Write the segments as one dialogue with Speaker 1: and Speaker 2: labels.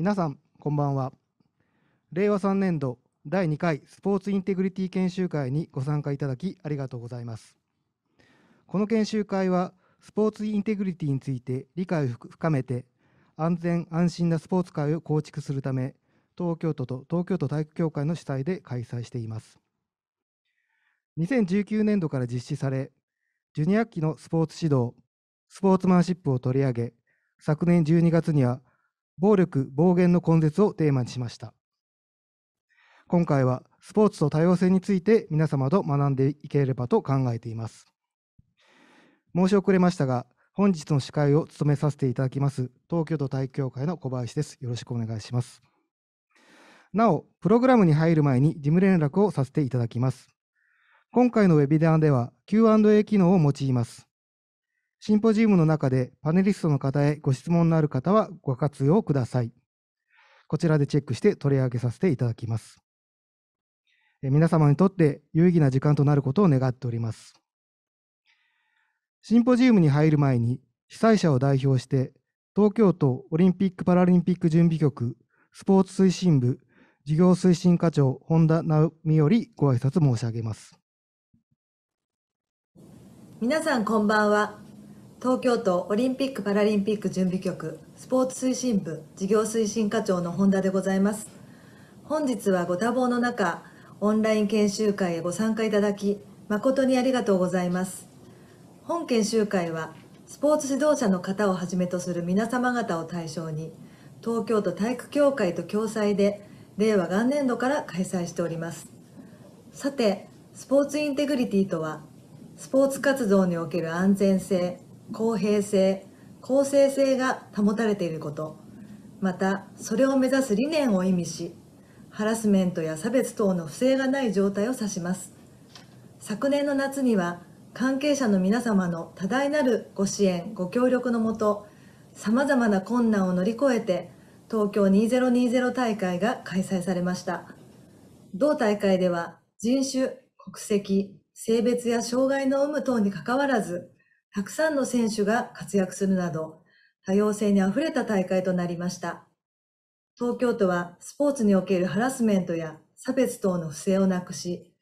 Speaker 1: 皆さんこんばんは令和3年度第2回スポーツインテグリティ研修会にご参加いただきありがとうございますこの研修会はスポーツインテグリティについて理解を深めて安全安心なスポーツ界を構築するため東京都と東京都体育協会の主催で開催しています2019年度から実施されジュニア期のスポーツ指導スポーツマンシップを取り上げ昨年12月には暴力・暴言の根絶をテーマにしました。今回はスポーツと多様性について皆様と学んでいければと考えています。申し遅れましたが、本日の司会を務めさせていただきます、東京都体育協会の小林です。よろしくお願いします。なお、プログラムに入る前に事務連絡をさせていただきます。今回のウェビアンでは Q&A 機能を用います。シンポジウムの中でパネリストの方へご質問のある方はご活用ください。こちらでチェックして取り上げさせていただきます。皆様にとって有意義な時間となることを願っております。シンポジウムに入る前に被災者を代表して東京都オリンピック・パラリンピック準備局スポーツ推進部事業推進課長本田直美よりご挨拶申し上げます。
Speaker 2: 皆さんこんばんは。東京都オリンピック・パラリンピック準備局スポーツ推進部事業推進課長の本田でございます本日はご多忙の中オンライン研修会へご参加いただき誠にありがとうございます本研修会はスポーツ指導者の方をはじめとする皆様方を対象に東京都体育協会と共催で令和元年度から開催しておりますさてスポーツインテグリティとはスポーツ活動における安全性公平性公正性が保たれていることまたそれを目指す理念を意味しハラスメントや差別等の不正がない状態を指します昨年の夏には関係者の皆様の多大なるご支援ご協力のもとさまざまな困難を乗り越えて東京2020大会が開催されました同大会では人種国籍性別や障害の有無等にかかわらずたくさんの選手が活躍するなど、多様性にあふれた大会となりました。東京都はスポーツにおけるハラスメントや差別等の不正をなくし、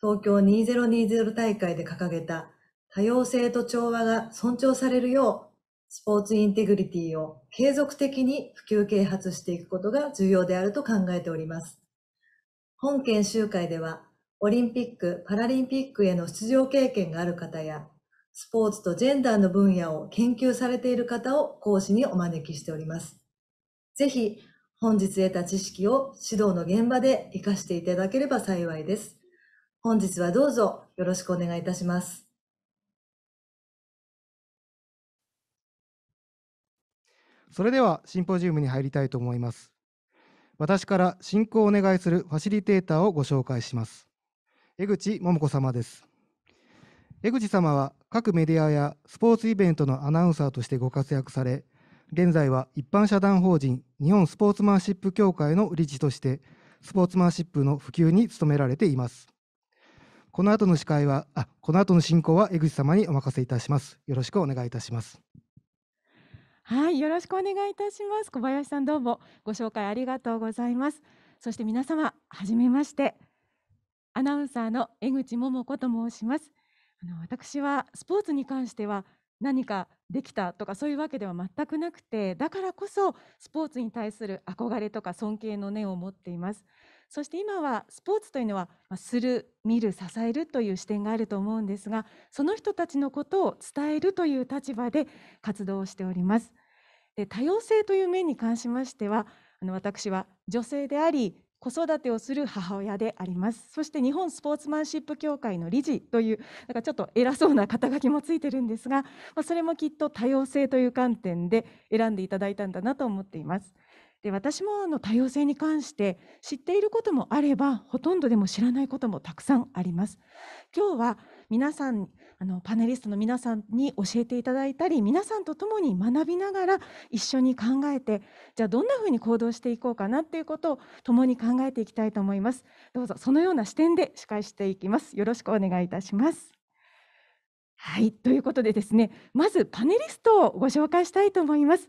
Speaker 2: 東京2020大会で掲げた多様性と調和が尊重されるよう、スポーツインテグリティを継続的に普及啓発していくことが重要であると考えております。本研修会では、オリンピック・パラリンピックへの出場経験がある方や、スポーツとジェンダーの分野を研究されている方を講師にお招きしております。ぜひ、本日得た知識を指導の現場で活かしていただければ幸いです。本日はどうぞよろしくお願いいたします。
Speaker 1: それではシンポジウムに入りたいと思います。私から進行をお願いするファシリテーターをご紹介します。江口桃子様です。江口様は各メディアやスポーツイベントのアナウンサーとしてご活躍され、現在は一般社団法人日本スポーツマンシップ協会の理事として、スポーツマンシップの普及に努められています。この後の司会は、あ、この後の進行は江口様にお任せいたします。よろしくお願いいた
Speaker 3: します。はい、よろしくお願いいたします。小林さんどうもご紹介ありがとうございます。そして皆様、はじめまして。アナウンサーの江口桃子と申します。あの私はスポーツに関しては何かできたとかそういうわけでは全くなくてだからこそスポーツに対する憧れとか尊敬の念を持っていますそして今はスポーツというのはする見る支えるという視点があると思うんですがその人たちのことを伝えるという立場で活動をしておりますで多様性という面に関しましてはあの私は女性であり子育てをする母親でありますそして日本スポーツマンシップ協会の理事というなんかちょっと偉そうな肩書きもついてるんですが、まあ、それもきっと多様性という観点で選んでいただいたんだなと思っています。で私もあの多様性に関して知っていることもあればほとんどでも知らないこともたくさんあります。今日は皆さんあのパネリストの皆さんに教えていただいたり皆さんと共に学びながら一緒に考えてじゃあどんなふうに行動していこうかなっていうことを共に考えていきたいと思いますどうぞそのような視点で司会していきますよろしくお願いいたしますはいということでですねまずパネリストをご紹介したいと思います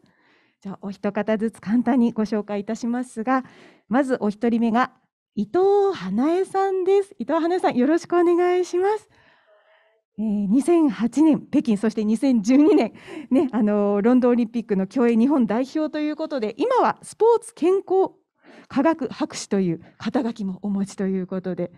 Speaker 3: じゃあお一方ずつ簡単にご紹介いたしますがまずお一人目が伊藤花江さんです伊藤花江さんよろしくお願いしますえー、2008年北京そして2012年、ね、あのロンドンオリンピックの競泳日本代表ということで今はスポーツ健康科学博士という肩書きもお持ちということで、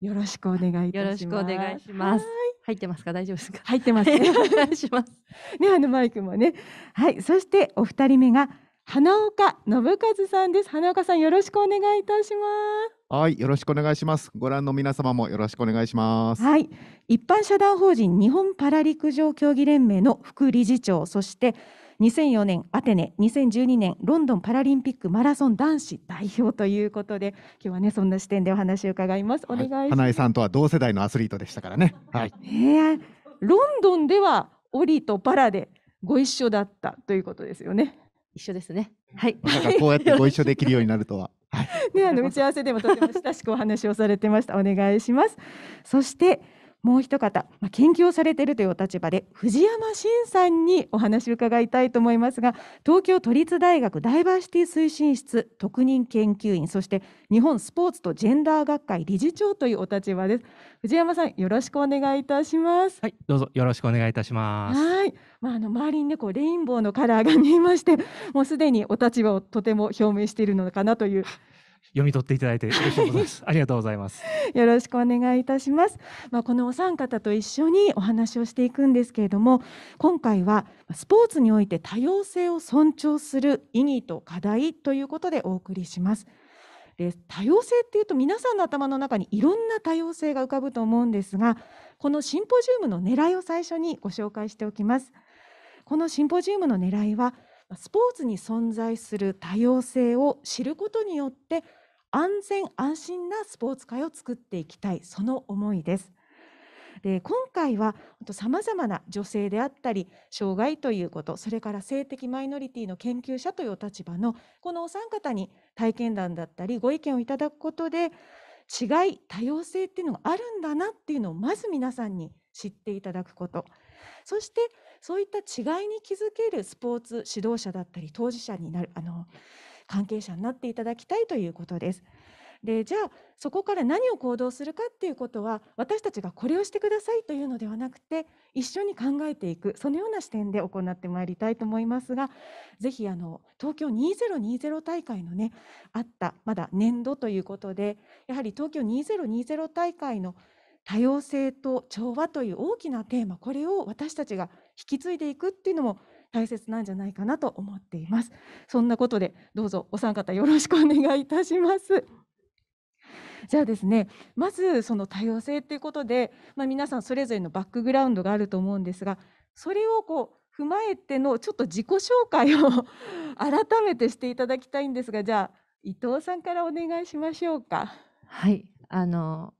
Speaker 3: よろしくお願いいたします。よろしくお願
Speaker 4: いします。入ってますか大丈夫ですか入ってます、ね、お願いします。
Speaker 3: ね、あのマイクもね。はい、そしてお二人目が花岡信和さんです。花岡さん、よろしくお願いいたしま
Speaker 5: す。はい、よろしくお願いします。ご覧の皆様もよ
Speaker 3: ろしくお願いします。はい、一般社団法人日本パラ陸上競技連盟の副理事長、そして2004年アテネ、2012年ロンドンパラリンピックマラソン男子代表ということで、今日はねそんな視点でお話を伺います。お願いします。はい、花
Speaker 5: 井さんとは同世代のアスリートでしたからね。はい。
Speaker 3: えー、ロンドンではオリとパラでご一緒だったということですよね。一緒ですね。はい。なんかこうやってご一
Speaker 5: 緒できるようになるとは。は
Speaker 3: い。ね、あの打ち合わせでもとても親しくお話をされてました。お願いします。そして。もう一方、まあ、研究をされているというお立場で藤山慎さんにお話を伺いたいと思いますが東京都立大学ダイバーシティ推進室特任研究員そして日本スポーツとジェンダー学会理事長というお立場です藤山さんよろしくお願いいたしますはい
Speaker 6: どうぞよろしくお願いいたしますは
Speaker 3: いまああの周りにねこうレインボーのカラーが見えましてもうすでにお立場をとても表明しているのかなという
Speaker 6: 読み取っていただいてよろしいごす。ありがとうございます。
Speaker 3: よろしくお願いいたします。まあ、このお三方と一緒にお話をしていくんですけれども、今回はスポーツにおいて多様性を尊重する意義と課題ということでお送りします。で多様性っていうと皆さんの頭の中にいろんな多様性が浮かぶと思うんですがこのシンポジウムの狙いを最初にご紹介しておきますこのシンポジウムの狙いはスポーツに存在する多様性を知ることによって安全安心なスポーツ界を作っていきたいその思いです。で今回はさまざまな女性であったり障害ということそれから性的マイノリティの研究者というお立場のこのお三方に体験談だったりご意見をいただくことで違い多様性っていうのがあるんだなっていうのをまず皆さんに知っていただくことそしてそういった違いに気づけるスポーツ指導者だったり当事者になるあの関係者になっていただきたいということです。でじゃあそこから何を行動するかっていうことは私たちがこれをしてくださいというのではなくて一緒に考えていくそのような視点で行ってまいりたいと思いますがぜひあの東京2020大会のねあったまだ年度ということでやはり東京2020大会の多様性と調和という大きなテーマこれを私たちが引き継いでいくっていうのも大切なんじゃないかなと思っていますそんなことでどうぞお三方よろしくお願いいたしますじゃあですねまずその多様性っていうことで、まあ、皆さんそれぞれのバックグラウンドがあると思うんですがそれをこう踏まえてのちょっと自己紹介を 改めてしていただきたいんですがじゃあ伊藤さんからお願いしましょうかは
Speaker 4: いあの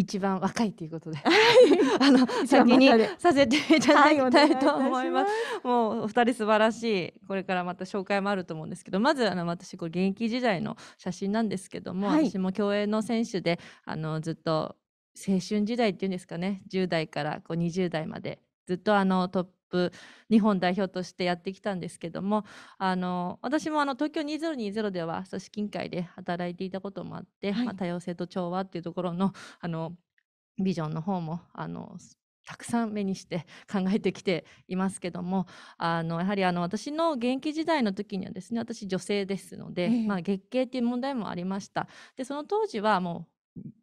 Speaker 4: 一番若いということで あの先にさせていただきたいと思います。はい、ますもうお二人素晴らしいこれからまた紹介もあると思うんですけどまずあの私こう現役時代の写真なんですけども、はい、私も競泳の選手であのずっと青春時代っていうんですかね10代からこう20代までずっとあのトッププ日本代表としてやってきたんですけどもあの私もあの東京2020では組織委員会で働いていたこともあって、はい、まあ、多様性と調和っていうところのあのビジョンの方もあのたくさん目にして考えてきていますけどもあのやはりあの私の現役時代の時にはですね私女性ですので、まあ、月経っていう問題もありましたでその当時はもう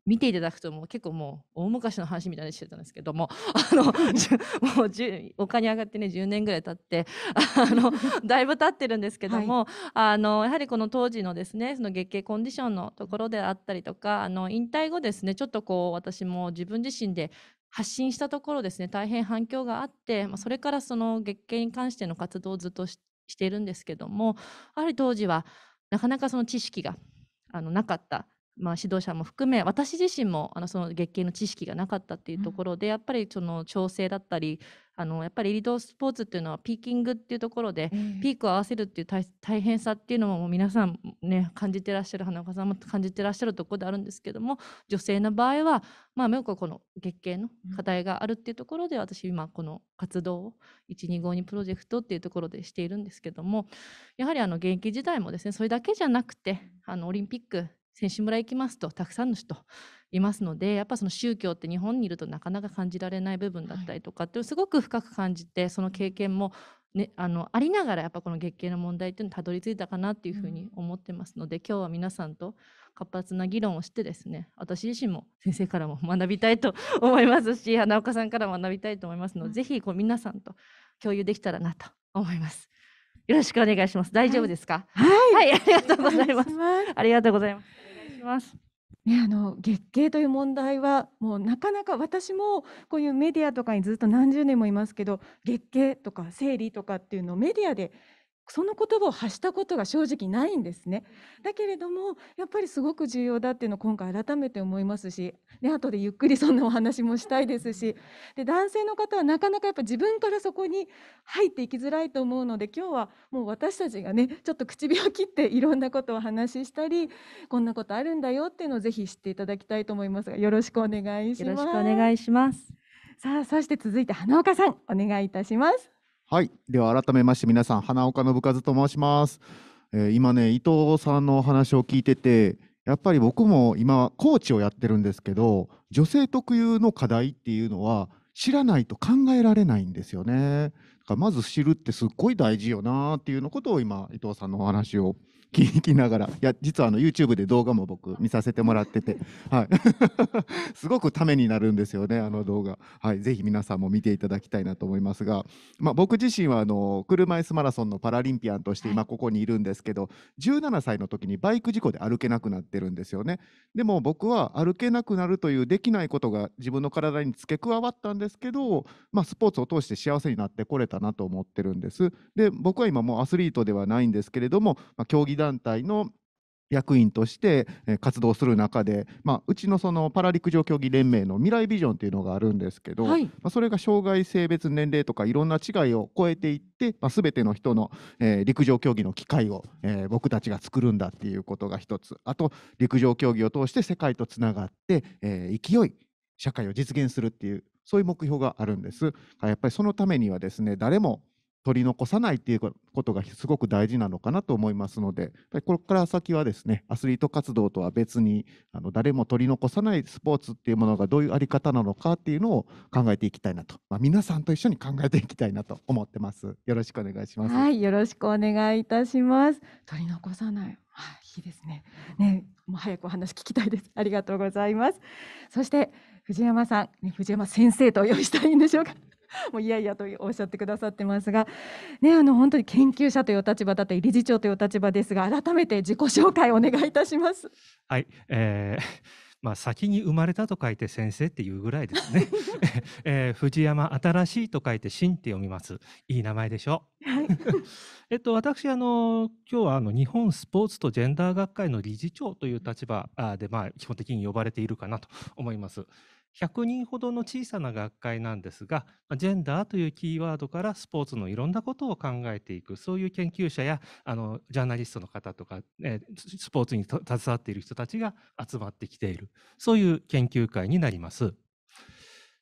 Speaker 4: 見ていただくともう結構もう大昔の話みたいにしてたんですけどもあのもう丘に上がってね10年ぐらい経ってあの だいぶ経ってるんですけども、はい、あのやはりこの当時のですねその月経コンディションのところであったりとかあの引退後ですねちょっとこう私も自分自身で発信したところですね大変反響があって、まあ、それからその月経に関しての活動をずっとしているんですけどもやはり当時はなかなかその知識があのなかった。まあ、指導者も含め私自身もあのその月経の知識がなかったっていうところで、うん、やっぱりその調整だったりあのやっぱりリートスポーツっていうのはピーキングっていうところで、うん、ピークを合わせるっていう大変さっていうのも皆さんね感じてらっしゃる花岡さんも感じてらっしゃるところであるんですけども女性の場合はまあよくこの月経の課題があるっていうところで、うん、私今この活動を1252プロジェクトっていうところでしているんですけどもやはりあの現役時代もですねそれだけじゃなくてあのオリンピック選手村行きますとたくさんの人いますのでやっぱその宗教って日本にいるとなかなか感じられない部分だったりとかってすごく深く感じてその経験もね、あのありながらやっぱこの月経の問題っていうのにたどり着いたかなっていうふうに思ってますので、うん、今日は皆さんと活発な議論をしてですね私自身も先生からも学びたいと思いますし花岡さんからも学びたいと思いますので、うん、ぜひこう皆さんと共有できたらなと思います。よろしくお願いします。大丈夫ですか。はい、はい、はい、ありがとうございます。ありがとうございます。ます。ね、あの月経という問
Speaker 3: 題はもうなかなか私もこういうメディアとかにずっと何十年もいますけど月経とか生理とかっていうのをメディアでその言葉を発したことが正直ないんですね。だけれどもやっぱりすごく重要だっていうのを今回改めて思いますし、で後でゆっくりそんなお話もしたいですしで男性の方はなかなかやっぱ自分からそこに入っていきづらいと思うので今日はもう私たちがねちょっと唇を切っていろんなことをお話ししたりこんなことあるんだよっていうのをぜひ知っていただきたいと思いますがよろしくお願いします。よろしくお願いしますさあそして続いて花岡さんお願いいたします。
Speaker 5: はい、では改めまして皆さん、花岡の部と申します。えー、今ね、伊藤さんのお話を聞いてて、やっぱり僕も今コーチをやってるんですけど、女性特有の課題っていうのは知らないと考えられないんですよね。まず知るってすっごい大事よなっていうのことを今伊藤さんのお話を聞きながらいや実はあの YouTube で動画も僕見させてもらってて、はい、すごくためになるんですよねあの動画、はい、ぜひ皆さんも見ていただきたいなと思いますが、まあ、僕自身はあの車椅子マラソンのパラリンピアンとして今ここにいるんですけど17歳の時にバイク事故で歩けなくなってるんですよねでも僕は歩けなくなるというできないことが自分の体に付け加わったんですけど、まあ、スポーツを通して幸せになってこれたかなと思ってるんです。で僕は今もうアスリートではないんですけれども、まあ、競技団体の役員として活動する中で、まあ、うちのそのパラ陸上競技連盟の未来ビジョンっていうのがあるんですけど、はい、まあ、それが障害性別年齢とかいろんな違いを超えていって、まあ、全ての人の、えー、陸上競技の機会を、えー、僕たちが作るんだっていうことが一つあと陸上競技を通して世界とつながって、えー、勢い社会を実現するっていうそういう目標があるんです。やっぱりそのためにはですね、誰も取り残さないっていうことがすごく大事なのかなと思いますので、これから先はですね、アスリート活動とは別に、あの誰も取り残さないスポーツっていうものがどういうあり方なのかっていうのを考えていきたいなと、まあ、皆さんと一緒に考えていきたいなと思ってます。よろしくお願いします。は
Speaker 3: い、よろしくお願いいたします。取り残さない。はい、いいですね。ね、もう早くお話聞きたいです。ありがとうございます。そして藤山さん、ね、藤山先生とお呼びしたいんでしょうか。もういやいやとおっしゃってくださってますが、ね、あの本当に研究者という立場だったり理事長という立場ですが改めて自己紹介をお願いいたします。
Speaker 6: はい、えー まあ、先に生まれたと書いて先生っていうぐらいですね、えー、藤山新しいと書いて新って読みますいい名前でしょう、はい、えっと私あの今日はあの日本スポーツとジェンダー学会の理事長という立場でまあ基本的に呼ばれているかなと思います100人ほどの小さな学会なんですが、ジェンダーというキーワードからスポーツのいろんなことを考えていく、そういう研究者やあのジャーナリストの方とか、えスポーツに携わっている人たちが集まってきている、そういう研究会になります。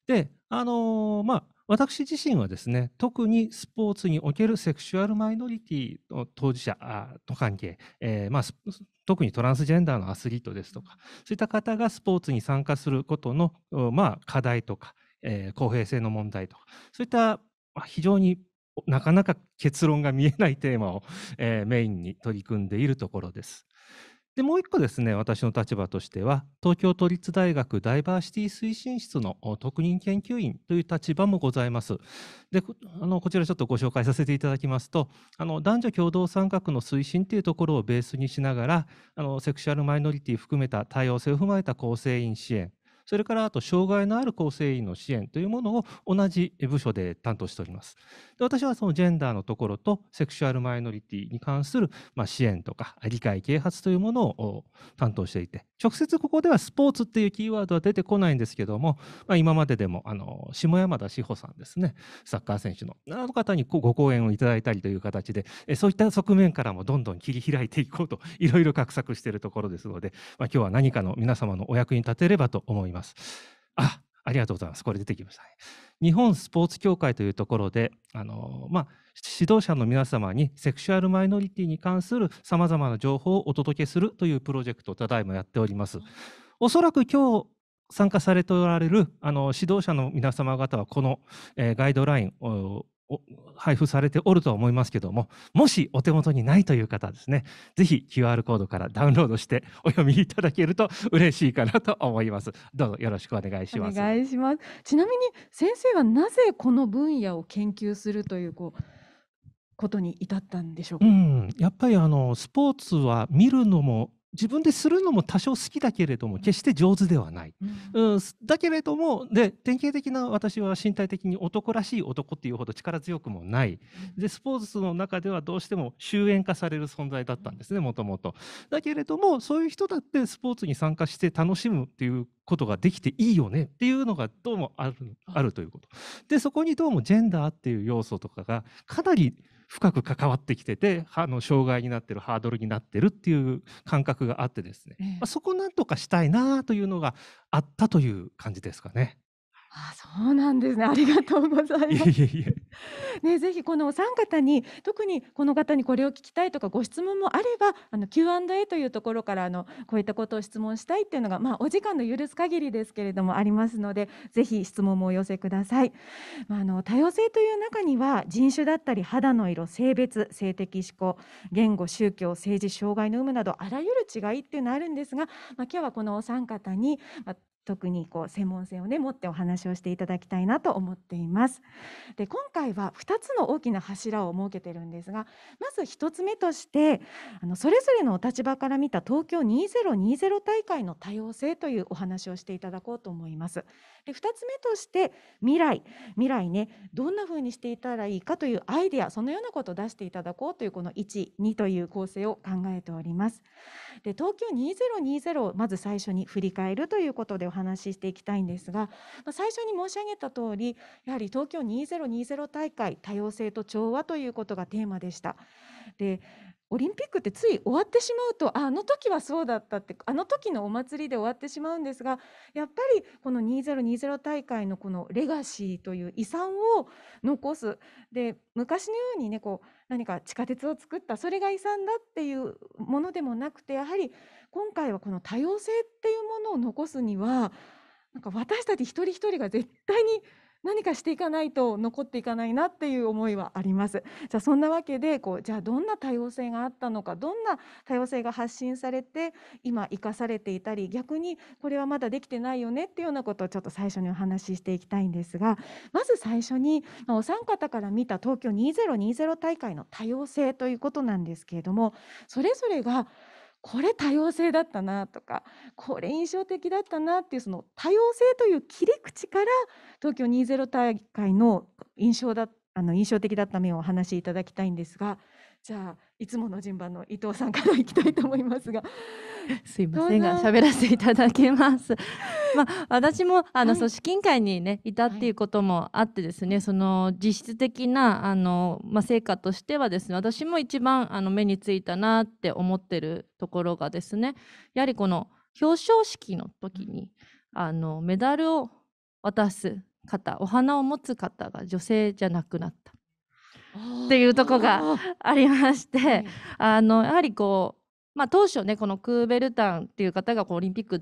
Speaker 6: で、あのまあ、私自身はですね、特にスポーツにおけるセクシュアルマイノリティの当事者と関係、えー、まあ、特にトランスジェンダーのアスリートですとか、そういった方がスポーツに参加することの、まあ、課題とか、えー、公平性の問題とか、そういった非常になかなか結論が見えないテーマを、えー、メインに取り組んでいるところです。でもう一個ですね、私の立場としては、東京都立大学ダイバーシティ推進室の特任研究員という立場もございます。で、あのこちらちょっとご紹介させていただきますと、あの男女共同参画の推進というところをベースにしながら、あのセクシュアルマイノリティ含めた多様性を踏まえた構成員支援、それからあと障害のある構成員の支援というものを同じ部署で担当しております。で私はそのジェンダーのところとセクシュアルマイノリティに関する、ま支援とか理解啓発というものを担当していて直接ここではスポーツっていうキーワードは出てこないんですけども、まあ、今まででもあの下山田志保さんですねサッカー選手のあの方にご講演をいただいたりという形でそういった側面からもどんどん切り開いていこうといろいろ画策しているところですので、まあ、今日は何かの皆様のお役に立てればと思います。います。あありがとうございます。これ出てきました、ね。日本スポーツ協会というところで、あのまあ、指導者の皆様にセクシュアルマイノリティに関する様々な情報をお届けするというプロジェクトをただいまやっております。おそらく今日参加されておられるあの指導者の皆様方はこの、えー、ガイドラインを配布されておるとは思いますけども、もしお手元にないという方ですね、ぜひ QR コードからダウンロードしてお読みいただけると嬉しいかなと思います。どうぞよろしくお願いします。お願
Speaker 3: いします。ちなみに先生はなぜこの分野を研究するというこうことに至ったんでしょうか。う
Speaker 6: ん、やっぱりあのスポーツは見るのも自分でするのも多少好きだけれども決して上手ではない、うん、うん、だけれどもで典型的な私は身体的に男らしい男っていうほど力強くもないでスポーツの中ではどうしても終焉化される存在だったんですねもともと。だけれどもそういう人だってスポーツに参加して楽しむっていうことができていいよねっていうのがどうもあるあるということ。でそこにどうもジェンダーっていう要素とかがかなり深く関わってきててあの障害になってるハードルになってるっていう感覚があってですね、えー、まあ、そこなんとかしたいなというのがあったという感じですかね。
Speaker 3: あ、そうなんですね。ありがとうございます。いえいね、ぜひこのお三方に、特にこの方にこれを聞きたいとかご質問もあれば、あの Q&A というところからあのこういったことを質問したいっていうのが、まあ、お時間の許す限りですけれどもありますので、ぜひ質問もお寄せください。まあ、あの多様性という中には人種だったり肌の色、性別、性的指向、言語、宗教、政治、障害の有無などあらゆる違いっていうのはあるんですが、まあ、今日はこのお三方に、まあ特にこう専門性をね持ってお話をしていただきたいなと思っています。で今回は2つの大きな柱を設けてるんですがまず1つ目としてあのそれぞれのお立場から見た東京2020大会の多様性というお話をしていただこうと思います。で2つ目として未来未来ねどんな風にしていたらいいかというアイデアそのようなことを出していただこうというこの12という構成を考えております。で東京2020をまず最初に振り返るということで話ししていきたいんですが、ま最初に申し上げた通りやはり東京2020大会多様性と調和ということがテーマでした。でオリンピックってつい終わってしまうとあの時はそうだったってあの時のお祭りで終わってしまうんですがやっぱりこの2020大会のこのレガシーという遺産を残すで昔のようにねこう何か地下鉄を作ったそれが遺産だっていうものでもなくてやはり今回はこの多様性っていうものを残すにはなんか私たち一人一人が絶対に何かしていかないと残っていかないなっていう思いはあります。じゃあそんなわけでこうじゃあどんな多様性があったのかどんな多様性が発信されて今生かされていたり逆にこれはまだできてないよねっていうようなことをちょっと最初にお話ししていきたいんですがまず最初にお三方から見た東京2020大会の多様性ということなんですけれどもそれぞれがこれ多様性だったなとかこれ印象的だったなっていうその多様性という切り口から東京20大会の印象だあの印象的だった面をお話しいただきたいんですがじゃあいつもの順番の伊藤さんからいきたいと
Speaker 4: 思いますが すいませんが喋らせていただきますまあ、私もあの、組織委員会に、ね、いたっていうこともあってですね、その実質的なあの、まあ、成果としてはですね私も一番あの目についたなって思ってるところがですねやはりこの表彰式の時にあのメダルを渡す方お花を持つ方が女性じゃなくなった。っていうところがありまして、あのやはりこうまあ、当初ねこのクーベルタンっていう方がこうオリンピック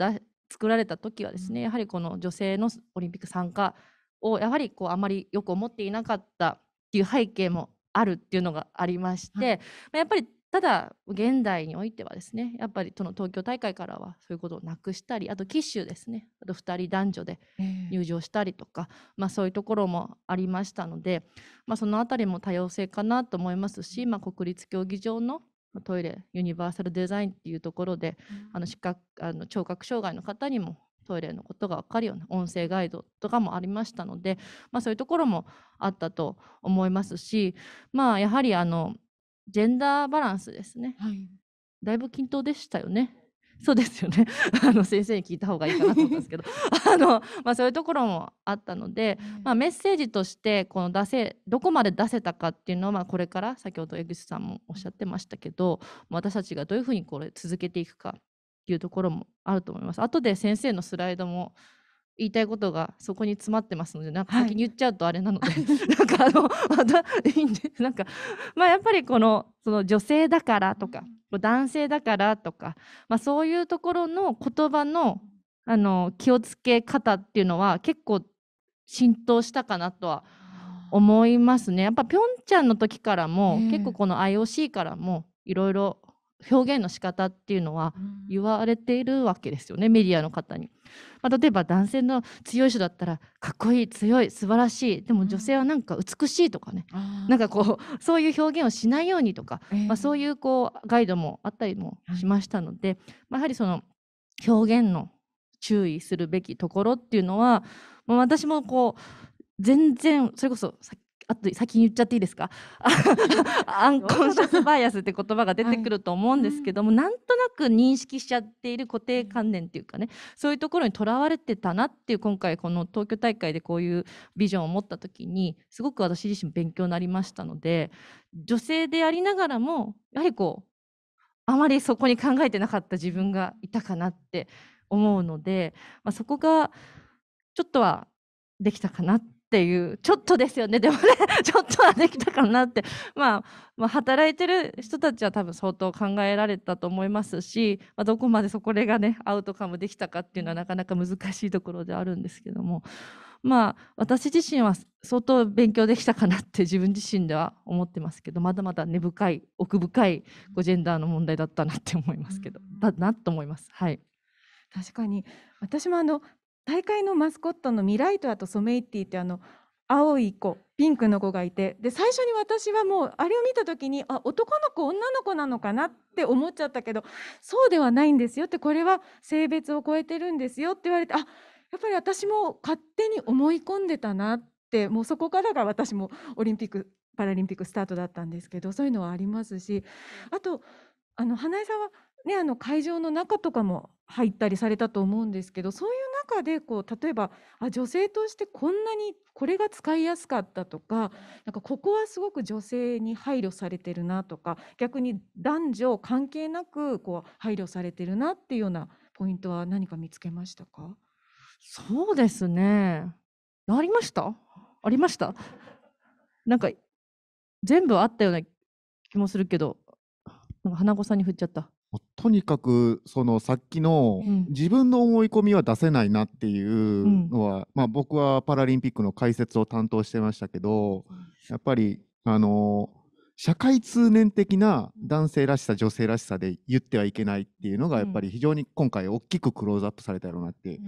Speaker 4: 作られた時はですねやはりこの女性のオリンピック参加をやはりこうあまりよく思っていなかったっていう背景もあるっていうのがありまして、はい、やっぱりただ現代においてはですねやっぱりその東京大会からはそういうことをなくしたりあとキッシュですねあと2人男女で入場したりとか、まあ、そういうところもありましたので、まあ、その辺りも多様性かなと思いますし、まあ、国立競技場のトイレユニバーサルデザインっていうところで、あの視覚あの聴覚障害の方にもトイレのことが分かるような音声ガイドとかもありましたので、まあ、そういうところもあったと思いますし、まあ、やはりあのジェンダーバランスですね、はい、だいぶ均等でしたよねそうですよね あの先生に聞いた方がいいかなと思ったんですけど あの、まあ、そういうところもあったので、まあ、メッセージとしてこの出せどこまで出せたかっていうのは、まあ、これから先ほど江口さんもおっしゃってましたけど私たちがどういうふうにこれ続けていくかっていうところもあると思います。後で先生のスライドも言いたいことがそこに詰まってますのでなんか先に言っちゃうとあれなので、はい、なんかあのまたいいんでなんか まあやっぱりこのその女性だからとか、うん、男性だからとか、まあ、そういうところの言葉のあの気をつけ方っていうのは結構浸透したかなとは思いますね。やっぱピョンちゃんの時からも、結構この IOC からもいろいろ表現の仕方っていうのは言われているわけですよね、うん、メディアの方に。まあ、例えば男性の強い人だったらかっこいい強い素晴らしいでも女性はなんか美しいとかね、うん、なんかこうそういう表現をしないようにとか、えー、まあ、そういうこうガイドもあったりもしましたので、はい、まあ、やはりその表現の注意するべきところっていうのは、まあ、私もこう全然それこそさっあと先に言っちゃっていいですか アンコンシャスバイアスって言葉が出てくると思うんですけども、はい、なんとなく認識しちゃっている固定観念っていうかねそういうところにとらわれてたなっていう今回この東京大会でこういうビジョンを持った時にすごく私自身勉強になりましたので女性でありながらもやはりこうあまりそこに考えてなかった自分がいたかなって思うので、まあ、そこがちょっとはできたかなっっていうちょっとですよねでもね ちょっとはできたかなって、まあ、まあ、働いてる人たちは多分相当考えられたと思いますし、まあ、どこまでそこがねアウトカムできたかっていうのはなかなか難しいところであるんですけどもまあ私自身は相当勉強できたかなって自分自身では思ってますけどまだまだ根深い奥深いこジェンダーの問題だったなって思いますけど、だなと思います。はい確かに私もあの大会の
Speaker 3: マスコットのミライトアとソメイティってあの青い子ピンクの子がいてで最初に私はもうあれを見た時にあ男の子女の子なのかなって思っちゃったけどそうではないんですよってこれは性別を超えてるんですよって言われてあやっぱり私も勝手に思い込んでたなってもうそこからが私もオリンピック・パラリンピックスタートだったんですけどそういうのはありますしあとあの花江さんはね、あの会場の中とかも入ったりされたと思うんですけどそういう中でこう例えばあ女性としてこんなにこれが使いやすかったとかなんかここはすごく女性に配慮されてるなとか逆に男女関係なくこう配慮されてるなっていうようなポイントは何か見つけましたか
Speaker 4: そうですねありましたありましたなんか全部あったような気もするけどなんか花子さんに振っちゃった。
Speaker 5: とにかくそのさっきの自分の思い込みは出せないなっていうのは、うん、まあ、僕はパラリンピックの解説を担当してましたけどやっぱりあの社会通念的な男性らしさ女性らしさで言ってはいけないっていうのがやっぱり非常に今回大きくクローズアップされたようなって、う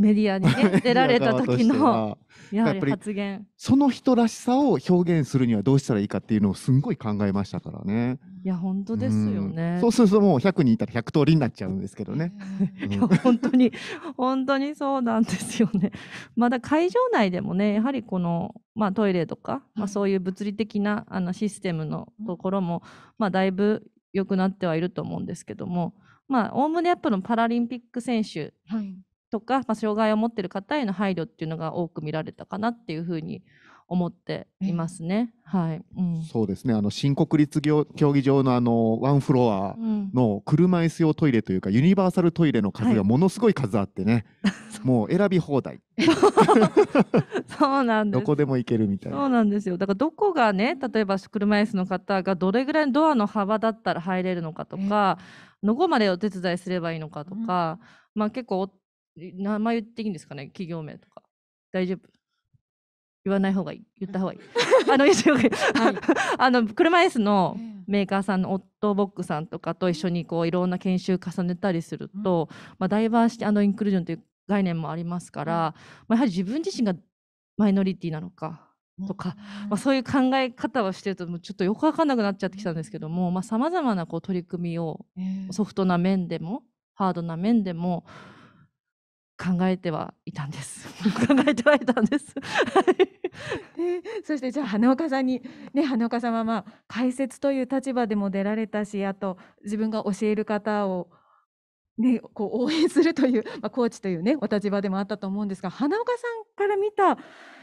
Speaker 4: ん、メディアに、ね、出られた時のやはり発言
Speaker 5: その人らしさを表現するにはどうしたらいいかっていうのをすんごい考えましたからね。
Speaker 4: いや本当ですよね、うん、そうす
Speaker 5: るともう100人いたら100通りになっちゃうんですけどね。いや
Speaker 4: 本当に本当にそうなんですよね。まだ会場内でもねやはりこの、まあ、トイレとか、まあ、そういう物理的なあのシステムのところも、まあ、だいぶ良くなってはいると思うんですけども。まあ、おおむねやっぱのパラリンピック選手とか、まあ、障害を持っている方への配慮っていうのが多く見られたかなっていうふうに思っていますね。はい、うん、
Speaker 5: そうですね。あの新国立競技場のあのワンフロアの車椅子用トイレというか、ユニバーサルトイレの数がものすごい数あってね、は い、もう選び放題。
Speaker 4: そうなんです。どこ
Speaker 5: でも行けるみたいな。そ
Speaker 4: うなんですよ。だからどこがね、例えば車椅子の方がどれぐらいのドアの幅だったら入れるのかとか、どこまでお手伝いすればいいのかとか、うん、まあ結構名前言っていいんですかね企業名とか大丈夫言わない方がいい言った方がいい あの あの車椅子のメーカーさんのオットボックさんとかと一緒にこういろんな研修重ねたりすると、うん、まあ、ダイバーシティインクルージョンという概念もありますから、うん、まあ、やはり自分自身がマイノリティなのかとか、うん、まあ、そういう考え方をしてるとちょっとよく分かんなくなっちゃってきたんですけどもさまざ、まなこう取り組みをソフトな面でもハードな面でも、考えてはいたんです。考えてはいたんです。はい。そしてじゃあ花岡さんにね
Speaker 3: 花岡さんはまあ解説という立場でも出られたし、あと自分が教える方をねこう応援するという まあコーチというねお立場でもあったと思うんですが、花岡さんから見た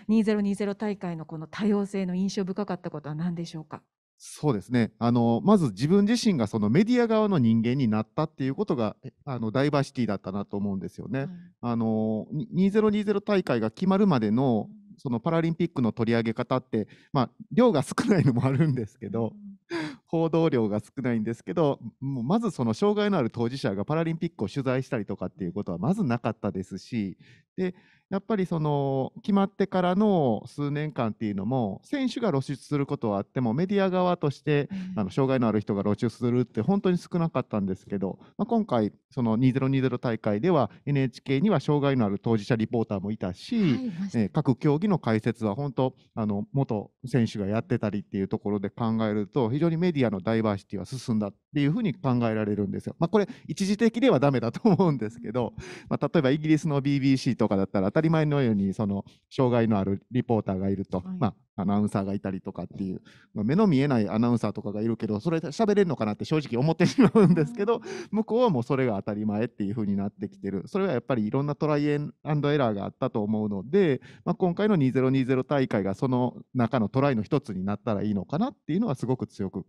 Speaker 3: 2020大会のこの多様性の印象深かったことは何でしょうか。
Speaker 5: そうですねあのまず自分自身がそのメディア側の人間になったっていうことがあのダイバーシティだったなと思うんですよね。はい、あの2020大会が決まるまでのそのパラリンピックの取り上げ方って、まあ、量が少ないのもあるんですけど、う 報道量が少ないんですけど、もうまずその障害のある当事者がパラリンピックを取材したりとかっていうことはまずなかったですし、でやっぱりその決まってからの数年間っていうのも、選手が露出することはあっても、メディア側としてあの障害のある人が露出するって本当に少なかったんですけど、まあ、今回、その2020大会では NHK には障害のある当事者リポーターもいたし、はい、え各競技の解説は本当、あの元選手がやってたりっていうところで考えると、非常にメディアのダイバーシティは進んだっていうふうに考えられるんですよ。まあ、これ一時的ではダメだと思うんですけど、まあ、例えばイギリスの BBC とかだったら当たり前のようにその障害のあるリポーターがいると、はい、まあ、アナウンサーがいたりとかっていう、まあ、目の見えないアナウンサーとかがいるけどそれ喋れるのかなって正直思ってしまうんですけど向こうはもうそれが当たり前っていう風になってきてるそれはやっぱりいろんなトライエンドエラーがあったと思うので、まあ、今回の2020大会がその中のトライの一つになったらいいのかなっていうのはすごく強く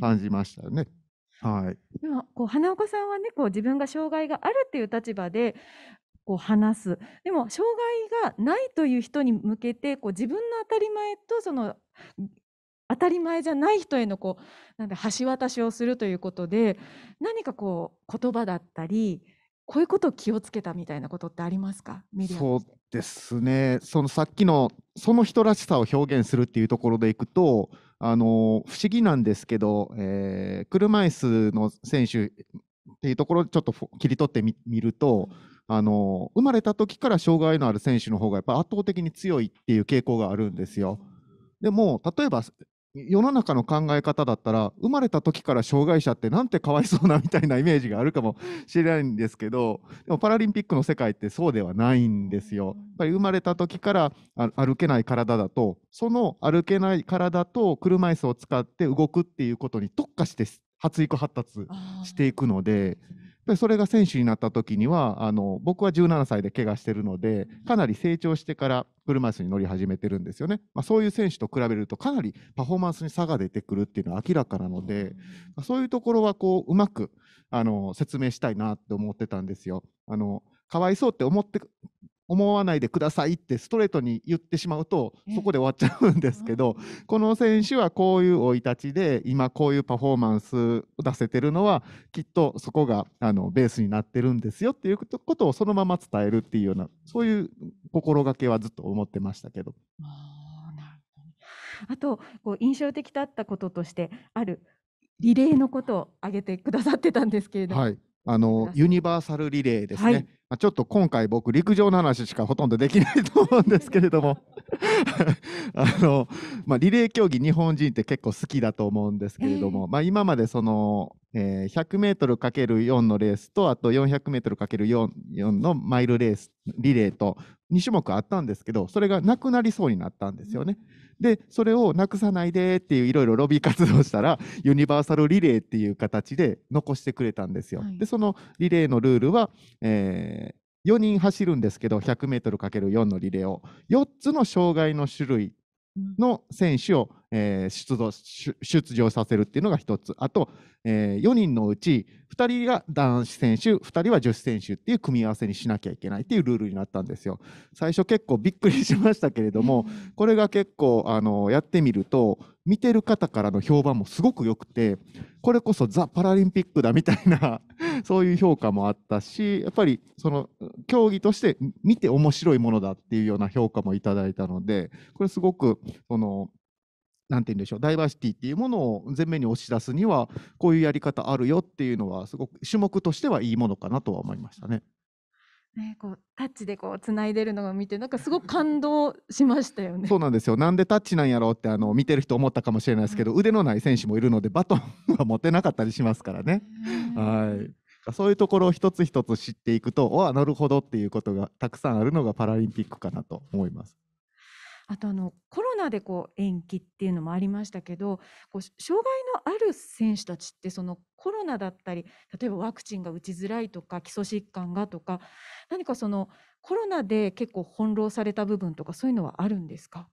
Speaker 5: 感じましたよね。はい、
Speaker 3: こう花岡さんはねこう自分が障害があるっていう立場でこう話すでも障害がないという人に向けてこう自分の当たり前とその当たり前じゃない人へのこうなんで橋渡しをするということで何かこう言葉だったりこういうことを気をつけたみたいなことってありますか
Speaker 5: そうですねそのさっきのその人らしさを表現するっていうところでいくとあの不思議なんですけど、えー、車椅子の選手っていうところをちょっと切り取ってみると。うんあの生まれた時から障害のある選手の方がやっぱ圧倒的に強いっていう傾向があるんですよ。でも例えば世の中の考え方だったら生まれた時から障害者ってなんてかわいそうなみたいなイメージがあるかもしれないんですけどでもパラリンピックの世界ってそうではないんですよ。やっぱり生まれた時から歩けない体だとその歩けない体と車椅子を使って動くっていうことに特化して発育発達していくので。でそれが選手になった時にはあの僕は17歳で怪我してるのでかなり成長してから車椅子に乗り始めてるんですよね、まあ、そういう選手と比べるとかなりパフォーマンスに差が出てくるっていうのは明らかなので、そういうところはこううまくあの説明したいなって思ってたんですよ。あのかわいそうって思って思わないでくださいってストレートに言ってしまうとそこで終わっちゃうんですけど、この選手はこういう生い立ちで今こういうパフォーマンスを出せてるのはきっとそこがあのベースになってるんですよっていうことをそのまま伝えるっていうようなそういう心がけはずっと思ってましたけど。
Speaker 3: あとこう印象的だったこととしてあるリレーのことを挙げてくださってたんですけれども、はい、
Speaker 5: あのユニバーサルリレーですね、はい、まあ、ちょっと今回僕陸上の話しかほとんどできないと思うんですけれども あの、まあ、リレー競技日本人って結構好きだと思うんですけれども、えー、まあ、今までその、えー、100m×4 のレースとあと 400m×4 のマイルレースリレーと2種目あったんですけどそれがなくなりそうになったんですよね。うんでそれをなくさないでっていういろいろロビー活動したらユニバーサルリレーっていう形で残してくれたんですよ。はい、でそのリレーのルールは、えー、4人走るんですけど 100m×4 のリレーを4つの障害の種類の選手を、えー、出場出場させるっていうのが一つ、あと、えー、4人のうち2人が男子選手、2人は女子選手っていう組み合わせにしなきゃいけないっていうルールになったんですよ。最初結構びっくりしましたけれども、これが結構あのやってみると、見てる方からの評判もすごく良くて、これこそザ・パラリンピックだみたいな そういう評価もあったし、やっぱりその競技として見て面白いものだっていうような評価もいただいたので、これすごく、その、なんて言うんでしょう、ダイバーシティっていうものを前面に押し出すには、こういうやり方あるよっていうのは、すごく種目としてはいいものかなとは思いましたね。
Speaker 3: ね、こうタッチでこうつないでるのを見てなんかすごく感動しましたよね。
Speaker 5: そうなんですよなんでタッチなんやろうってあの見てる人思ったかもしれないですけど、うん、腕のない選手もいるのでバトンは持てなかったりしますからね。はいそういうところを一つ一つ知っていくとあなるほどっていうことがたくさんあるのがパラリンピックかなと思います。
Speaker 3: あとあのコロナでこう延期っていうのもありましたけどこう障害のある選手たちってそのコロナだったり例えばワクチンが打ちづらいとか基礎疾患がとか何かそのコロナで結構翻弄された部分とかそういうのはあるんですか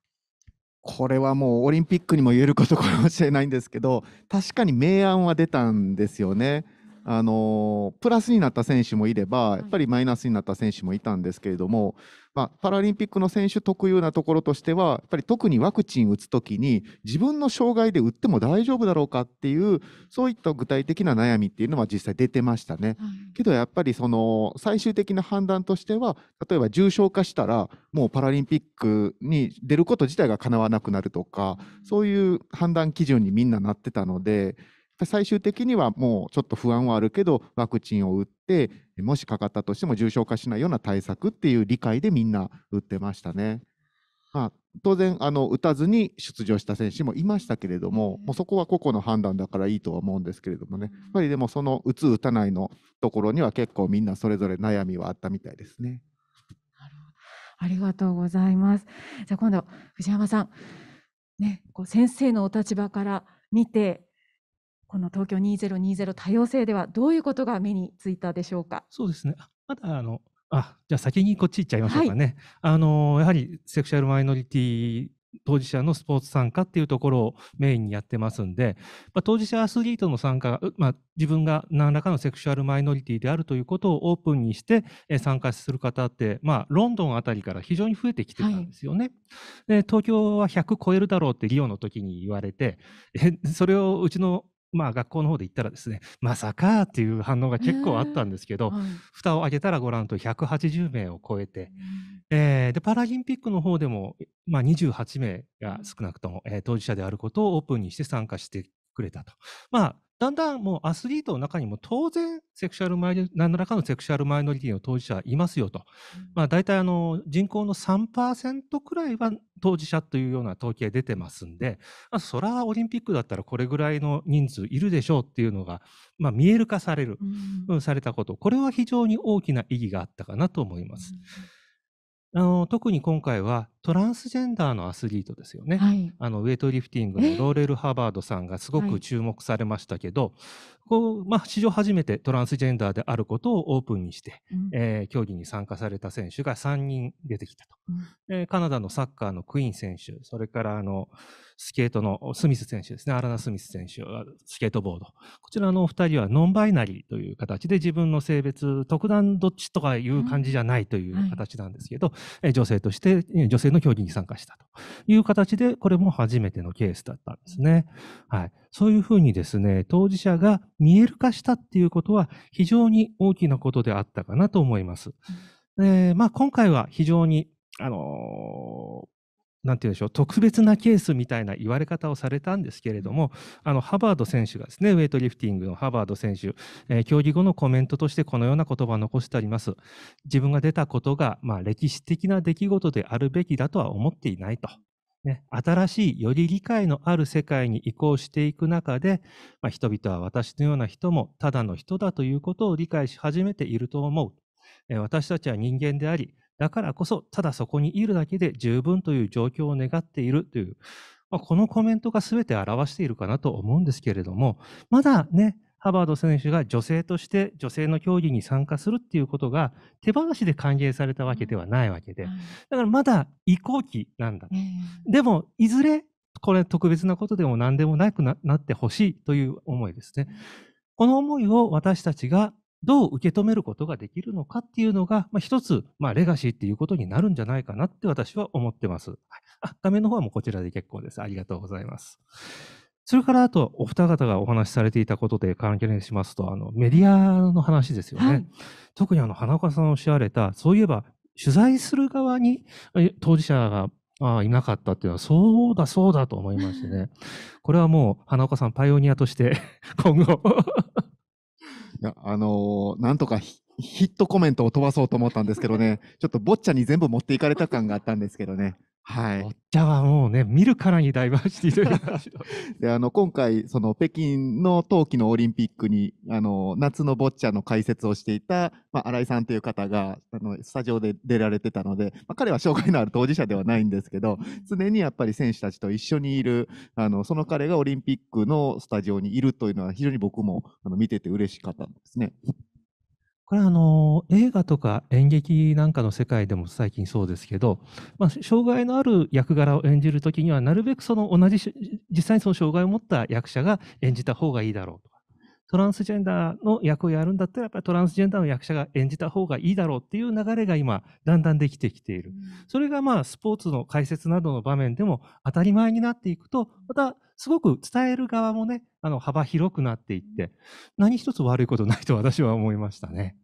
Speaker 5: これはもうオリンピックにも言えることかもしれないんですけど確かに明暗は出たんですよね。あのプラスになった選手もいればやっぱりマイナスになった選手もいたんですけれども、まあ、パラリンピックの選手特有なところとしてはやっぱり特にワクチン打つ時に自分の障害で打っても大丈夫だろうかっていうそういった具体的な悩みっていうのは実際出てましたね。けどやっぱりその最終的な判断としては例えば重症化したらもうパラリンピックに出ること自体がかなわなくなるとかそういう判断基準にみんななってたので。最終的にはもうちょっと不安はあるけど、ワクチンを打って、もしかかったとしても重症化しないような対策っていう理解でみんな打ってましたね。まあ、当然あの、打たずに出場した選手もいましたけれども、もうそこは個々の判断だからいいとは思うんですけれどもね、やっぱりでも、その打つ、打たないのところには結構みんなそれぞれ悩みはあったみたいですね。
Speaker 3: ありがとうございます。じゃあ今度藤山さん、ね、こう先生のお立場から見てこの東京2020多様性ではどういうことが目に
Speaker 6: ついたでしょうか。そうですねまだあのあじゃあ先にこっち行っちゃいましょうかね。はい、あのやはりセクシャルマイノリティ当事者のスポーツ参加っていうところをメインにやってますんで、まあ、当事者アスリートの参加が、まあ、自分が何らかのセクシュアルマイノリティであるということをオープンにして参加する方って、まあ、ロンドンあたりから非常に増えてきてたんですよね。はい、で東京は100超えるだろうってリオの時に言われてそれをうちのまあ、学校の方で行ったらですねまさかっていう反応が結構あったんですけど、えーはい、蓋を開けたらご覧と180名を超えて、うん、えー、でパラリンピックの方でも、まあ、28名が少なくとも、えー、当事者であることをオープンにして参加してくれたと。まあだんだんもうアスリートの中にも当然セクシャルマイ何らかのセクシャルマイノリティの当事者いますよと、まあ、大体あの人口の3%くらいは当事者というような統計出てますんで、まあ、そらオリンピックだったらこれぐらいの人数いるでしょうっていうのが、まあ、見える化される、うん、されたことこれは非常に大きな意義があったかなと思います。うんあの特に今回はトランスジェンダーのアスリートですよね、はい、あのウェイトリフティングのローレル・ハーバードさんがすごく注目されましたけど、こうまあ、史上初めてトランスジェンダーであることをオープンにして、うん、えー、競技に参加された選手が3人出てきたと、うん、えー、カナダのサッカーのクイーン選手それからあの、スケートのスミス選手ですね、アラナ・スミス選手はスケートボード。こちらのお二人はノンバイナリーという形で自分の性別、特段どっちとかいう感じじゃないという形なんですけど、はい、女性として女性の競技に参加したという形で、これも初めてのケースだったんですね。はい。そういうふうにですね、当事者が見える化したっていうことは非常に大きなことであったかなと思います。うん、えー、まあ、今回は非常に、あのーなんて言うんでしょう、特別なケースみたいな言われ方をされたんですけれども、あのハバード選手がですね、ウェイトリフティングのハバード選手、えー、競技後のコメントとしてこのような言葉を残してあります。自分が出たことが、まあ、歴史的な出来事であるべきだとは思っていないと。ね、新しい、より理解のある世界に移行していく中で、まあ、人々は私のような人もただの人だということを理解し始めていると思う。えー、私たちは人間であり、だからこそ、ただそこにいるだけで十分という状況を願っているという、まあ、このコメントが全て表しているかなと思うんですけれども、まだね、ハバード選手が女性として女性の競技に参加するっていうことが手放しで歓迎されたわけではないわけで、だからまだ移行期なんだ。でも、いずれこれ特別なことでも何でもなくなってほしいという思いですね。この思いを私たちがどう受け止めることができるのかっていうのが、まあ、一つ、まあ、レガシーっていうことになるんじゃないかなって私は思ってます。あ、画面の方はもうこちらで結構です。ありがとうございます。それからあと、お二方がお話しされていたことで関係しますと、あの、メディアの話ですよね。はい、特にあの、花岡さんおっしゃられた、そういえば、取材する側に当事者がああいなかったっていうのは、そうだそうだと思いましてね。これはもう、花岡さんパイオニアとして、今後いやあの
Speaker 5: ー、なんとかヒットコメントを飛ばそうと思ったんですけどね、ちょっとボッチャに全部持っていかれた感があったんですけどね。はい、ボッ
Speaker 6: チャはもうね、見るからにダイバーシティという
Speaker 5: であの今回、その北京の冬季のオリンピックにあの夏のボッチャの解説をしていた、まあ、新井さんという方があのスタジオで出られてたので、まあ、彼は障害のある当事者ではないんですけど、常にやっぱり選手たちと一緒にいる、あのその彼がオリンピックのスタジオにいるというのは、非常に僕もあの見てて嬉しかったんですね。
Speaker 6: これはあの映画とか演劇なんかの世界でも最近そうですけど、まあ、障害のある役柄を演じるときにはなるべくその同じ実際にその障害を持った役者が演じた方がいいだろうとトランスジェンダーの役をやるんだったら、やっぱりトランスジェンダーの役者が演じた方がいいだろうっていう流れが今、だんだんできてきている。それがまあ、スポーツの解説などの場面でも当たり前になっていくと、また、すごく伝える側もね、あの、幅広くなっていって、何一つ悪いことないと私は思いましたね。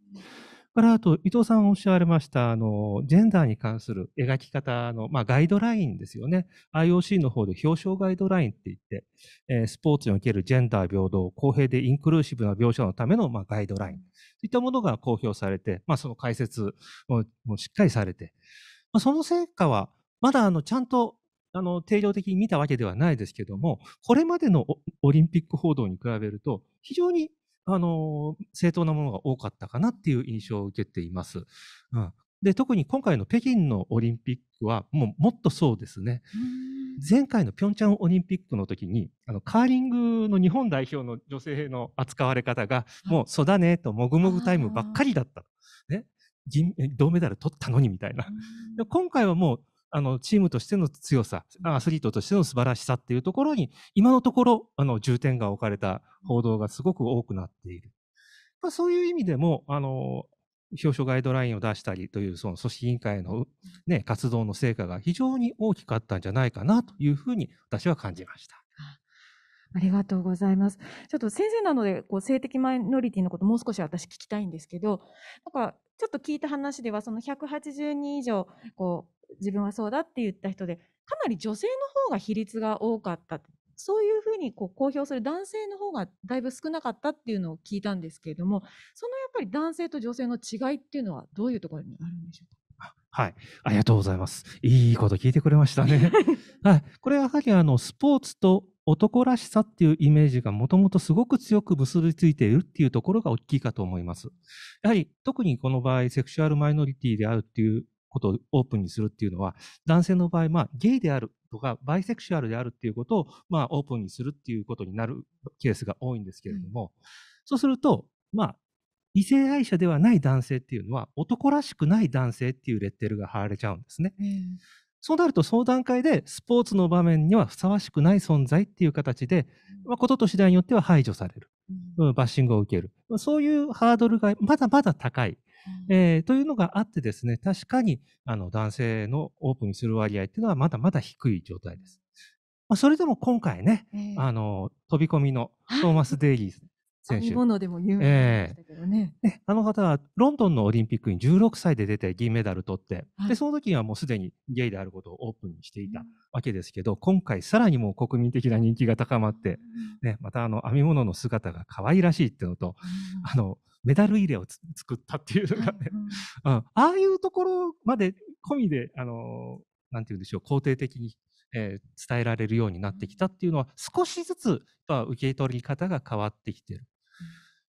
Speaker 6: から、あと、伊藤さんおっしゃられました、あの、ジェンダーに関する描き方の、まあ、ガイドラインですよね。IOC の方で表彰ガイドラインって言って、えー、スポーツにおけるジェンダー平等、公平でインクルーシブな描写のための、まあ、ガイドライン。といったものが公表されて、まあ、その解説もしっかりされて、まあ、その成果は、まだ、あの、ちゃんとあの、定量的に見たわけではないですけども、これまでのオリンピック報道に比べると、非常にあの正当なものが多かったかなっていう印象を受けています。うん、で特に今回の北京のオリンピックはもうもっとそうですね。前回のピョンチャンオリンピックの時にあのカーリングの日本代表の女性の扱われ方が、もう「そうだね」と「もぐもぐタイム」ばっかりだった、ね、銀銅メダル取ったのにみたいな、今回はもうあのチームとしての強さ、アスリートとしての素晴らしさっていうところに、今のところあの重点が置かれた報道がすごく多くなっている。まあ、そういう意味でも、あの表彰ガイドラインを出したりというその組織委員会の、ね、活動の成果が非常に大きかったんじゃないかなというふうに私は感じました。
Speaker 3: ありがとうございます。ちょっと先生なので、こう性的マイノリティのこともう少し私聞きたいんですけど、なんかちょっと聞いた話では、その180人以上、こう自分はそうだって言った人で、かなり女性の方が比率が多かった。そういうふうにこう公表する男性の方がだいぶ少なかったっていうのを聞いたんですけれども、そのやっぱり男性と女性の違いっていうのはどういうところにあるんでしょうか。
Speaker 6: はい。ありがとうございます。いいこと聞いてくれましたね。はい。これはやはりあの、スポーツと男らしさっていうイメージがもともとすごく強く結びついているっていうところが大きいかと思います。やはり特にこの場合、セクシュアルマイノリティであるっていうことをオープンにするっていうのは、男性の場合、まあ、ゲイであるとか、バイセクシュアルであるっていうことを、まあ、オープンにするっていうことになるケースが多いんですけれども、うん、そうすると、まあ、異性愛者ではない男性っていうのは男らしくない男性っていうレッテルが貼られちゃうんですね。うん、そうなるとその段階でスポーツの場面にはふさわしくない存在っていう形で、まあ、ことと次第によっては排除される、うん、バッシングを受けるそういうハードルがまだまだ高い、うん、えー、というのがあってですね確かにあの男性のオープンにする割合っていうのはまだまだ低い状態です。まあ、それでも今回ね、えー、あの飛び込みのトーマス・デイリー、選手。物でも有名でしたけどねえー、あの方はロンドンのオリンピックに16歳で出て銀メダル取って、はい、でその時はもうすでにゲイであることをオープンにしていたわけですけど、うん、今回さらにもう国民的な人気が高まって、うん、ね、またあの編み物の姿が可愛らしいっていうのと、うん、あのメダル入れを作ったっていうのがね、うんああいうところまで込みで、あのなんて言うんでしょう、肯定的にえー、伝えられるようになってきたっていうのは少しずつ受け取り方が変わってきてる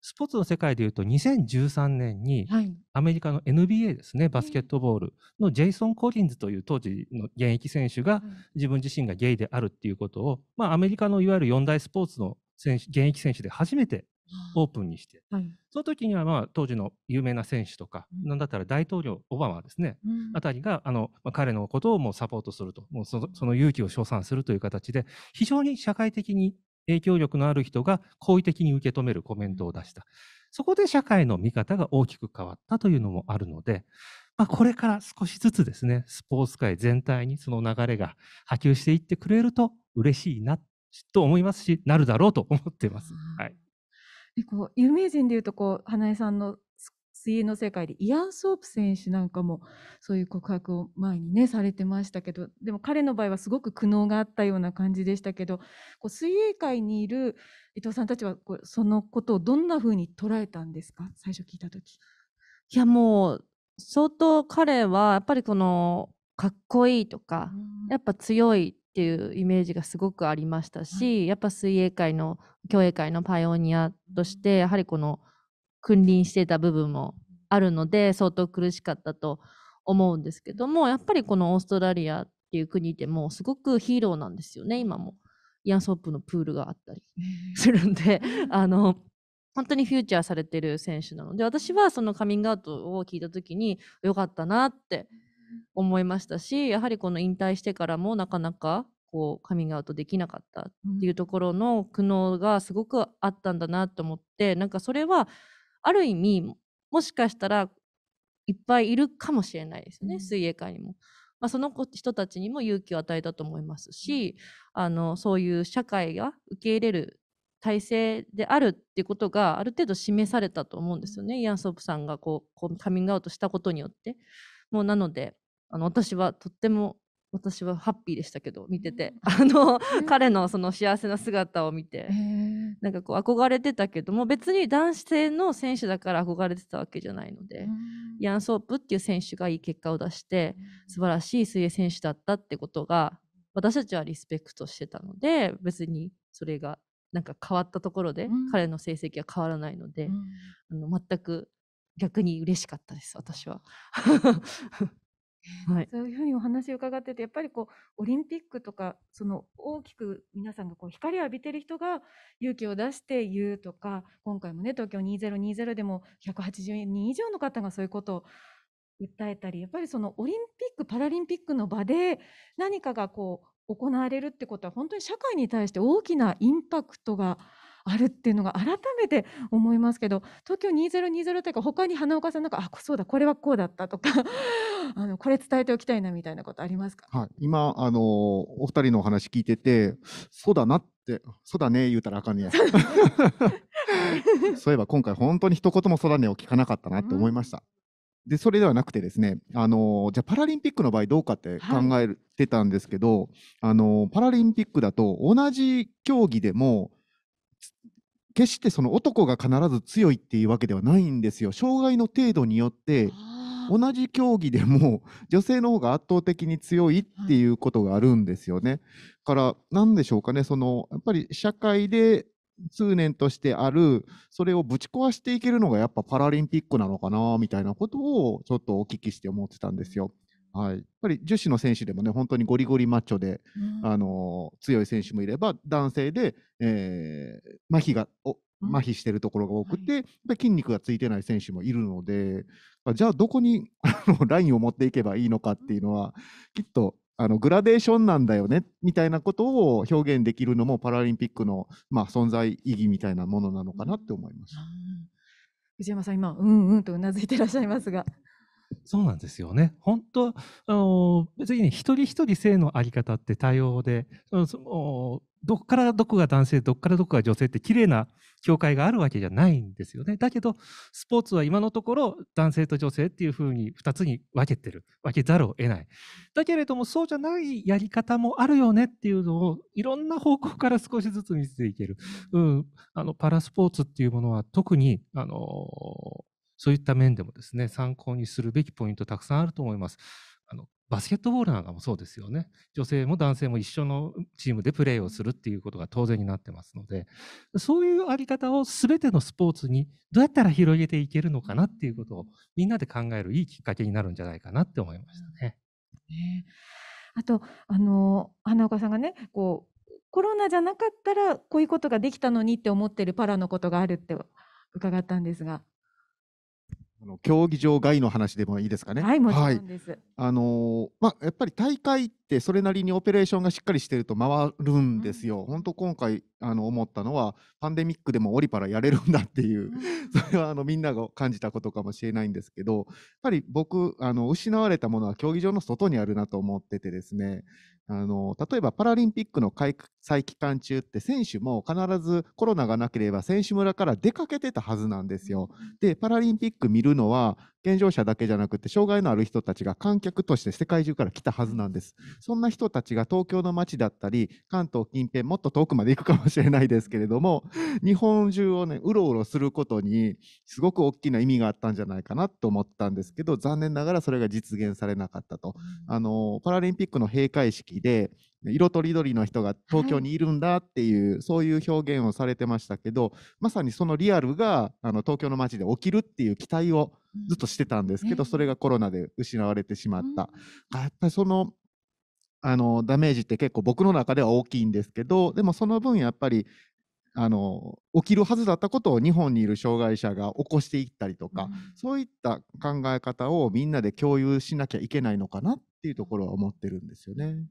Speaker 6: スポーツの世界でいうと2013年にアメリカの NBA ですね、はい、バスケットボールのジェイソン・コリンズという当時の現役選手が自分自身がゲイであるっていうことを、まあ、アメリカのいわゆる四大スポーツの選手現役選手で初めてオープンにして、はい、その時にはまあ当時の有名な選手とか、うん、なんだったら大統領オバマですね、うん、あたりがあの、まあ、彼のことをもうサポートするともうそその勇気を称賛するという形で非常に社会的に影響力のある人が好意的に受け止めるコメントを出した。そこで社会の見方が大きく変わったというのもあるので、まあ、これから少しずつですね、スポーツ界全体にその流れが波及していってくれると嬉しいなと思いますし、なるだろうと思っています。はい、
Speaker 3: でこう有名人で言うとこう花江さんの水泳の世界でイアン・ソープ選手なんかもそういう告白を前にねされてましたけどでも彼の場合はすごく苦悩があったような感じでしたけどこう水泳界にいる伊藤さんたちはこうそのことをどんなふうに捉えたんですか最初聞いた
Speaker 4: 時。いやもう相当彼はやっぱりこのかっこいいとか、うん、やっぱ強いっていうイメージがすごくありましたし、はい、やっぱ水泳界の競泳界のパイオニアとしてやはりこの君臨してた部分もあるので相当苦しかったと思うんですけどもやっぱりこのオーストラリアっていう国でもすごくヒーローなんですよね今もイアン・ソープのプールがあったりするんであの本当にフューチャーされてる選手なので私はそのカミングアウトを聞いた時に良かったなって思いましたしやはりこの引退してからもなかなかこうカミングアウトできなかったっていうところの苦悩がすごくあったんだなと思って、なんかそれはある意味もしかしたらいっぱいいるかもしれないですね、うん、水泳界にも。まあ、その人たちにも勇気を与えたと思いますし、あのそういう社会が受け入れる体制であるっていうことがある程度示されたと思うんですよね、うん、イアン・ソープさんがこうこうカミングアウトしたことによって。もうなのであの私はとっても私はハッピーでしたけど見てて、あの、彼のその幸せな姿を見て、なんかこう憧れてたけども別に男性の選手だから憧れてたわけじゃないので、ヤン・ソープっていう選手がいい結果を出して、素晴らしい水泳選手だったってことが私たちはリスペクトしてたので別にそれがなんか変わったところで、彼の成績は変わらないので、あの全く逆に嬉しかったです私は は
Speaker 3: い、そういうふうにお話を伺っててやっぱりこうオリンピックとかその大きく皆さんがこう光を浴びてる人が勇気を出して言うとか今回もね東京2020でも180人以上の方がそういうことを訴えたりやっぱりそのオリンピック・パラリンピックの場で何かがこう行われるってことは本当に社会に対して大きなインパクトがあるっていうのが改めて思いますけど東京2020というか他に花岡さんなんかあそうだこれはこうだったとか あのこれ伝えておきたいなみたいなことありますか、
Speaker 5: はい、今あのお二人のお話聞いててそうだなってそうだね言うたらあかんねや。そう いえば今回本当に一言もそだねを聞かなかったなって思いました。うん、でそれではなくてですね、あのじゃあパラリンピックの場合どうかって考えてたんですけど、はい、あのパラリンピックだと同じ競技でも決してその男が必ず強いっていうわけではないんですよ。障害の程度によって同じ競技でも 女性の方が圧倒的に強いっていうことがあるんですよね。はい、から何でしょうかねそのやっぱり社会で通念としてあるそれをぶち壊していけるのがやっぱパラリンピックなのかなみたいなことをちょっとお聞きして思ってたんですよ。はい、やっぱり女子の選手でもね本当にゴリゴリマッチョで、うん、あの強い選手もいれば男性で、えー、麻痺がお麻痺してるところが多くて、はい、筋肉がついてない選手もいるのでじゃあどこに ラインを持っていけばいいのかっていうのはきっとあのグラデーションなんだよねみたいなことを表現できるのもパラリンピックの、まあ、存在意義みたいなものなのかなって思います。うん、
Speaker 3: 藤山さん今うんうんとうなずいてらっしゃいますが
Speaker 6: そうなんですよね。本当、あの別に、ね、一人一人性のあり方って多様で、そのそのどこからどこが男性、どこからどこが女性って綺麗な境界があるわけじゃないんですよね。だけど、スポーツは今のところ男性と女性っていうふうに2つに分けてる、分けざるを得ない。だけれども、そうじゃないやり方もあるよねっていうのを、いろんな方向から少しずつ見せていける。うん、あのパラスポーツっていうものは特に、あのそういった面でもですね参考にするべきポイントたくさんあると思います。あのバスケットボールなんかもそうですよね。女性も男性も一緒のチームでプレーをするっていうことが当然になってますので、そういうあり方を全てのスポーツにどうやったら広げていけるのかなっていうことをみんなで考えるいいきっかけになるんじゃないかなって思いましたね。
Speaker 3: ねあとあの花岡さんがねこうコロナじゃなかったらこういうことができたのにって思ってるパラのことがあるって伺ったんですが
Speaker 5: あの競技場外の話でもいいですかね。はい、もちろんです。はい、あのまあやっぱり大会ってそれなりにオペレーションがしっかりしてると回るんですよ。うん、本当今回あの思ったのはパンデミックでもオリパラやれるんだっていう、うん、それはあのみんなが感じたことかもしれないんですけどやっぱり僕あの失われたものは競技場の外にあるなと思っててですねあの例えばパラリンピックの開催期間中って選手も必ずコロナがなければ選手村から出かけてたはずなんですよ。でパラリンピック見るのは健常者だけじゃなくて障害のある人たちが観客として世界中から来たはずなんです。そんな人たちが東京の街だったり、関東近辺、もっと遠くまで行くかもしれないですけれども、日本中をね、うろうろすることに、すごく大きな意味があったんじゃないかなと思ったんですけど、残念ながらそれが実現されなかったと。あのパラリンピックの閉会式で、色とりどりの人が東京にいるんだっていう、はい、そういう表現をされてましたけどまさにそのリアルがあの東京の街で起きるっていう期待をずっとしてたんですけど、うん、それがコロナで失われてしまった、うん、やっぱりそのあのダメージって結構僕の中では大きいんですけどでもその分やっぱりあの起きるはずだったことを日本にいる障害者が起こしていったりとか、うん、そういった考え方をみんなで共有しなきゃいけないのかなっていうところは思ってるんですよね。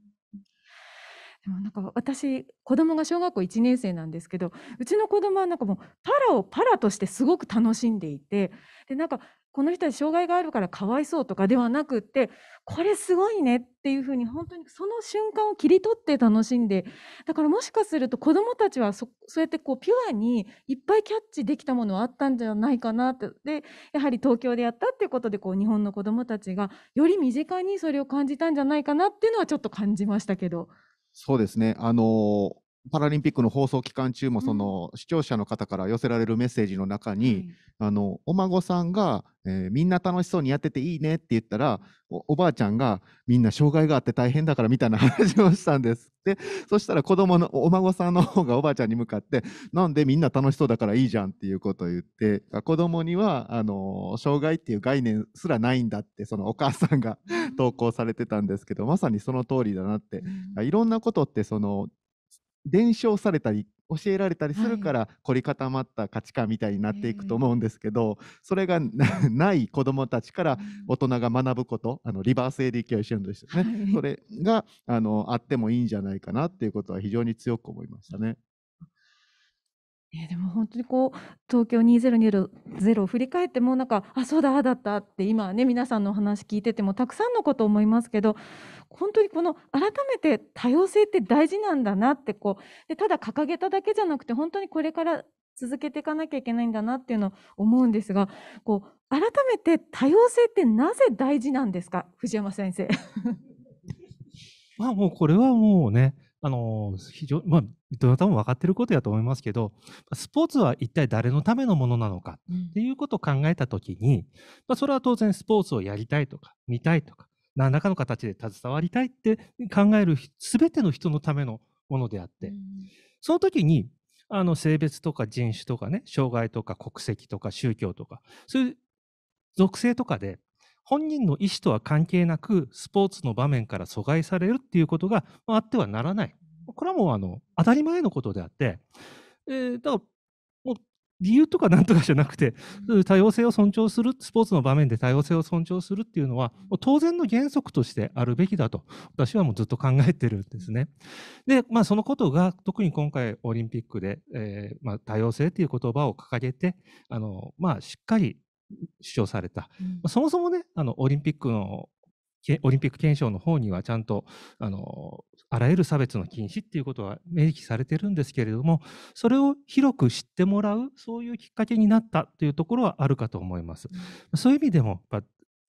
Speaker 3: でもなんか私子供が小学校1年生なんですけどうちの子供はなんかもうパラをパラとしてすごく楽しんでいてでなんかこの人は障害があるからかわいそうとかではなくってこれすごいねっていうふうに本当にその瞬間を切り取って楽しんでだからもしかすると子どもたちはそそうやってこうピュアにいっぱいキャッチできたものはあったんじゃないかなってでやはり東京でやったっていうことでこう日本の子どもたちがより身近にそれを感じたんじゃないかなっていうのはちょっと感じましたけど。
Speaker 5: そうですねあのパラリンピックの放送期間中もその視聴者の方から寄せられるメッセージの中に、うん、あのお孫さんが、えー、みんな楽しそうにやってていいね」って言ったらおばあちゃんが「みんな障害があって大変だから」みたいな話をしたんです でそしたら子供のお孫さんの方がおばあちゃんに向かって「なんでみんな楽しそうだからいいじゃん」っていうことを言って子供にはあの障害っていう概念すらないんだってそのお母さんが投稿されてたんですけどまさにその通りだなって、うん、いろんなことってその伝承されたり教えられたりするから凝り固まった価値観みたいになっていくと思うんですけど、それが ない子どもたちから大人が学ぶことあのリバースエディケーションとしてね、それがあのあってもいいんじゃないかなっていうことは非常に強く思いましたね。
Speaker 3: えでも本当にこう東京2020を振り返ってもなんかあそうだああだったって今ね皆さんのお話聞いててもたくさんのこと思いますけど本当にこの改めて多様性って大事なんだなってこうでただ掲げただけじゃなくて本当にこれから続けていかなきゃいけないんだなっていうのを思うんですがこう改めて多様性ってなぜ大事なんですか藤山先生
Speaker 6: まあもうこれはもうねあの非常まあどなたも分かってることやと思いますけど、スポーツは一体誰のためのものなのかっていうことを考えたときに、まあ、それは当然スポーツをやりたいとか、見たいとか、何らかの形で携わりたいって考えるすべての人のためのものであって、その時に、あの性別とか人種とかね、障害とか国籍とか宗教とか、そういう属性とかで本人の意思とは関係なくスポーツの場面から阻害されるっていうことがあってはならないこれはもうあの当たり前のことであって、えー、だからもう理由とかなんとかじゃなくて、多様性を尊重する、スポーツの場面で多様性を尊重するっていうのは、当然の原則としてあるべきだと、私はもうずっと考えてるんですね。で、まあ、そのことが、特に今回、オリンピックで、えー、まあ、多様性っていう言葉を掲げて、あのまあ、しっかり主張された、うん、そもそもねあのオリンピックのオリンピック憲章の方にはちゃんとあのあらゆる差別の禁止っていうことは明記されてるんですけれどもそれを広く知ってもらうそういうきっかけになったというところはあるかと思います。うん、そういう意味でも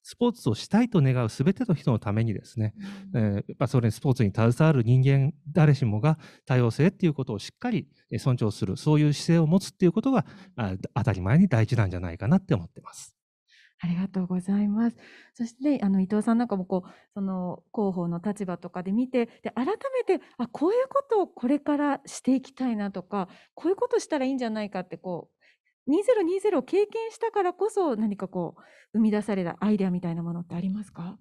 Speaker 6: スポーツをしたいと願うすべての人のためにですね、うん、えー、まあ、それにスポーツに携わる人間誰しもが多様性っていうことをしっかり尊重するそういう姿勢を持つっていうことが当たり前に大事なんじゃないかなって思ってます。
Speaker 3: ありがとうございます。そしてあの伊藤さんなんかもこうその広報の立場とかで見てで改めてあこういうことをこれからしていきたいなとかこういうことしたらいいんじゃないかってこう2020を経験したからこそ何かこう
Speaker 4: 生み出されたアイデアみたいなものってありますか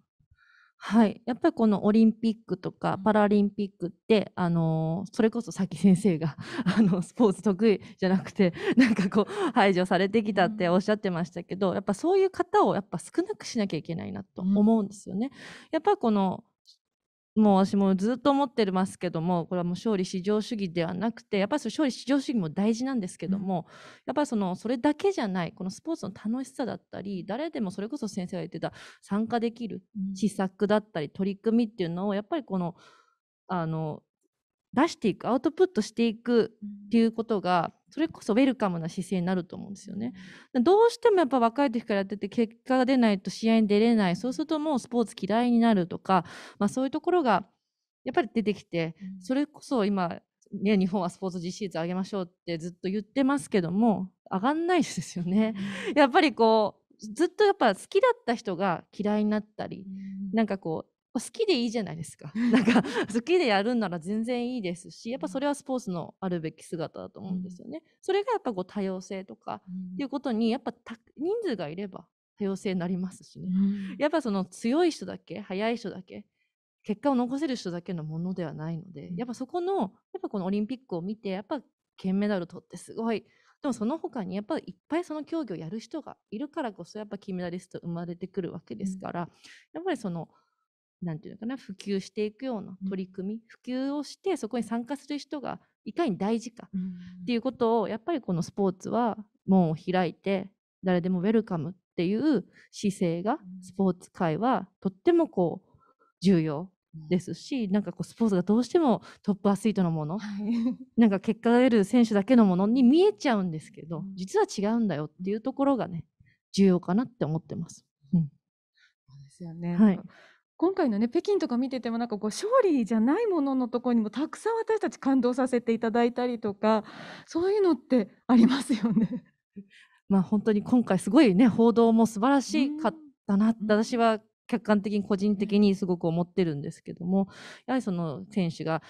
Speaker 4: はい、やっぱりこのオリンピックとかパラリンピックって、あのそれこそさっき先生が あのスポーツ得意じゃなくて なんかこう排除されてきたっておっしゃってましたけど、やっぱそういう方をやっぱ少なくしなきゃいけないなと思うんですよね。やっぱこのもう私もずっと思ってますけどもこれはもう勝利至上主義ではなくてやっぱり勝利至上主義も大事なんですけども、うん、やっぱりそのそれだけじゃないこのスポーツの楽しさだったり誰でもそれこそ先生が言ってた参加できる施策だったり取り組みっていうのをやっぱりこのあの出していくアウトプットしていくっていうことがそれこそウェルカムな姿勢になると思うんですよね。どうしてもやっぱ若い時からやってて結果が出ないと試合に出れないそうするともうスポーツ嫌いになるとか、まあ、そういうところがやっぱり出てきてそれこそ今、ね、日本はスポーツ実施率上げましょうってずっと言ってますけども上がんないですよね。やっぱりこうずっとやっぱ好きだった人が嫌いになったり、なんかこ好きでいいじゃないですか。なんか好きでやるんなら全然いいですし、やっぱそれはスポーツのあるべき姿だと思うんですよね。うん、それがやっぱこう多様性とかっていうことにやっぱ人数がいれば多様性になりますしね。うん、やっぱその強い人だけ速い人だけ結果を残せる人だけのものではないので、やっぱそこのやっぱこのオリンピックを見てやっぱ金メダル取ってすごいでもその他にやっぱりいっぱいその競技をやる人がいるからこそやっぱ金メダリスト生まれてくるわけですから、やっぱりそのなんていうのかな普及していくような取り組み、うん、普及をしてそこに参加する人がいかに大事かっていうことをやっぱりこのスポーツは門を開いて誰でもウェルカムっていう姿勢がスポーツ界はとってもこう重要ですし、なんかこうスポーツがどうしてもトップアスリートのもの、はい、なんか結果が出る選手だけのものに見えちゃうんですけど、実は違うんだよっていうところがね重要かなって思ってます。うん、そうで
Speaker 3: すよね、はい、今回のね、北京とか見てても、なんかこう、勝利じゃないもののとこにもたくさん私たち感動させていただいたりとか、そ
Speaker 4: ういうのってありますよね。まあ本当に今回すごいね、報道も素晴らしかったな、うん、私は客観的に個人的にすごく思ってるんですけどもやはりその選手が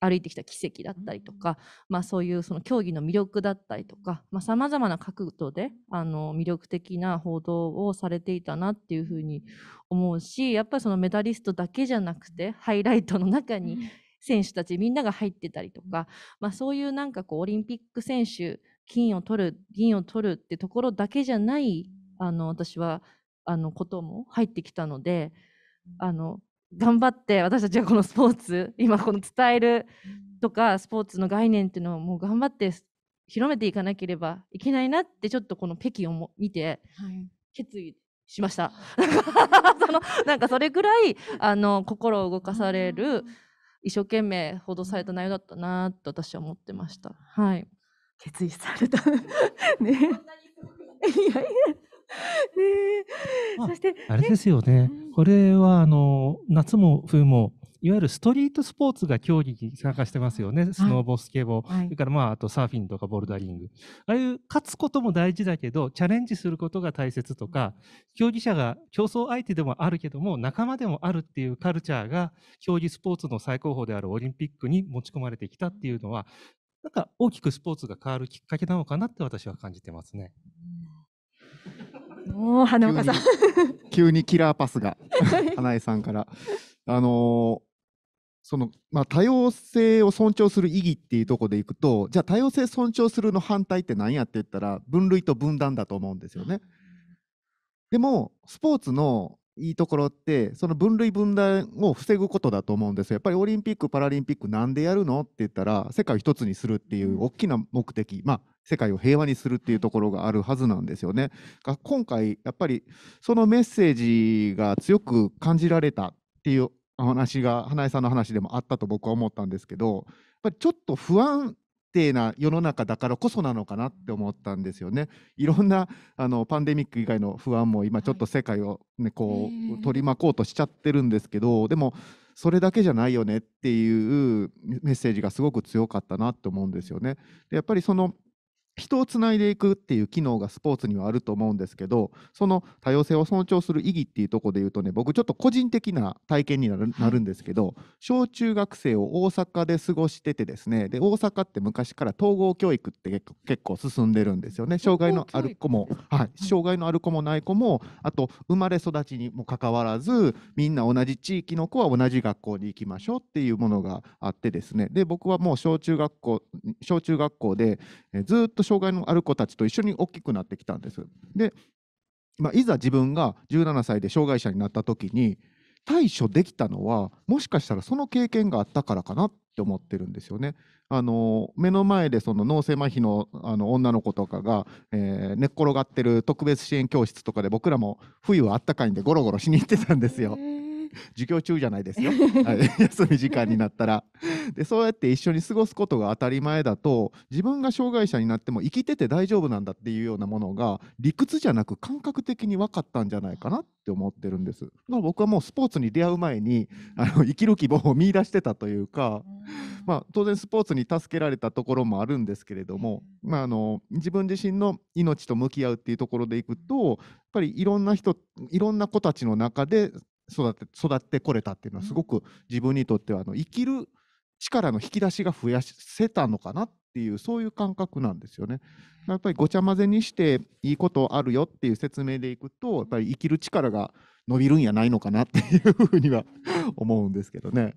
Speaker 4: 歩いてきた奇跡だったりとか、まあ、そういうその競技の魅力だったりとかさまざ、まな角度であの魅力的な報道をされていたなっていうふうに思うしやっぱりそのメダリストだけじゃなくてハイライトの中に選手たちみんなが入ってたりとか、まあ、そういうなんかこうオリンピック選手金を取る銀を取るってところだけじゃないあの私はあのことも入ってきたのであの頑張って私たちはこのスポーツ今この伝えるとかスポーツの概念っていうのをもう頑張って広めていかなければいけないなってちょっとこの北京を見て決意しました。はい、そのなんかそれぐらいあの心を動かされる一生懸命報道された内容だったなと私は思ってました。はい、決意された ね。いやいや
Speaker 3: ねそして、あれです
Speaker 6: よね、うん、これはあの夏も冬もいわゆるストリートスポーツが競技に参加してますよね、はい、スノーボスケボー、はい、それからまああとサーフィンとかボルダリング、ああいう勝つことも大事だけど、チャレンジすることが大切とか、競技者が競争相手でもあるけども、仲間でもあるっていうカルチャーが、競技スポーツの最高峰であるオリンピックに持ち込まれてきたっていうのは、なんか大きくスポーツが変わるきっかけなのかなって私は感じてますね。うん
Speaker 3: もう花
Speaker 5: 岡さん急にキラーパスが 花江さんから。あのー、そのまあ、多様性を尊重する意義っていうとこでいくとじゃあ多様性尊重するの反対って何やって言ったら分類と分断だと思うんですよね。でもスポーツのいいところってその分類分断を防ぐことだと思うんですよやっぱりオリンピック・パラリンピックなんでやるのって言ったら世界を一つにするっていう大きな目的まあ世界を平和にするっていうところがあるはずなんですよね。が今回やっぱりそのメッセージが強く感じられたっていう話が花江さんの話でもあったと僕は思ったんですけどやっぱりちょっと不安定な世の中だからこそなのかなって思ったんですよね。いろんなあのパンデミック以外の不安も今ちょっと世界をね、はい、こう取り巻こうとしちゃってるんですけどでもそれだけじゃないよねっていうメッセージがすごく強かったなと思うんですよね。でやっぱりその人をつないでいくっていう機能がスポーツにはあると思うんですけどその多様性を尊重する意義っていうとこで言うとね僕ちょっと個人的な体験になるなるんですけど小中学生を大阪で過ごしててですねで大阪って昔から統合教育って結構結構進んでるんですよね障害のある子も、はい、障害のある子もない子もあと生まれ育ちにもかかわらずみんな同じ地域の子は同じ学校に行きましょうっていうものがあってですねで僕はもう小中学校小中学校でずっとと障害のある子たちと一緒に大きくなってきたんです。で、まあ、いざ自分が17歳で障害者になった時に対処できたのはもしかしたらその経験があったからかなって思ってるんですよね。あの目の前でその脳性麻痺のあの女の子とかが、えー、寝っ転がってる特別支援教室とかで僕らも冬はあったかいんでゴロゴロしに行ってたんですよ。授業中じゃないですよ、はい、休み時間になったらでそうやって一緒に過ごすことが当たり前だと自分が障害者になっても生きてて大丈夫なんだっていうようなものが理屈じゃなく感覚的に分かったんじゃないかなって思ってるんですだから僕はもうスポーツに出会う前にあの生きる希望を見いだしてたというか、まあ、当然スポーツに助けられたところもあるんですけれども、まあ、あの自分自身の命と向き合うっていうところでいくとやっぱりいろんな人いろんな子たちの中で育て育ってこれたっていうのはすごく自分にとってはあの生きる力の引き出しが増やせたのかなっていうそういう感覚なんですよね。やっぱりごちゃ混ぜにしていいことあるよっていう説明でいくとやっぱり生きる力が伸びるんやないのかなっていうふうには思うんですけどね。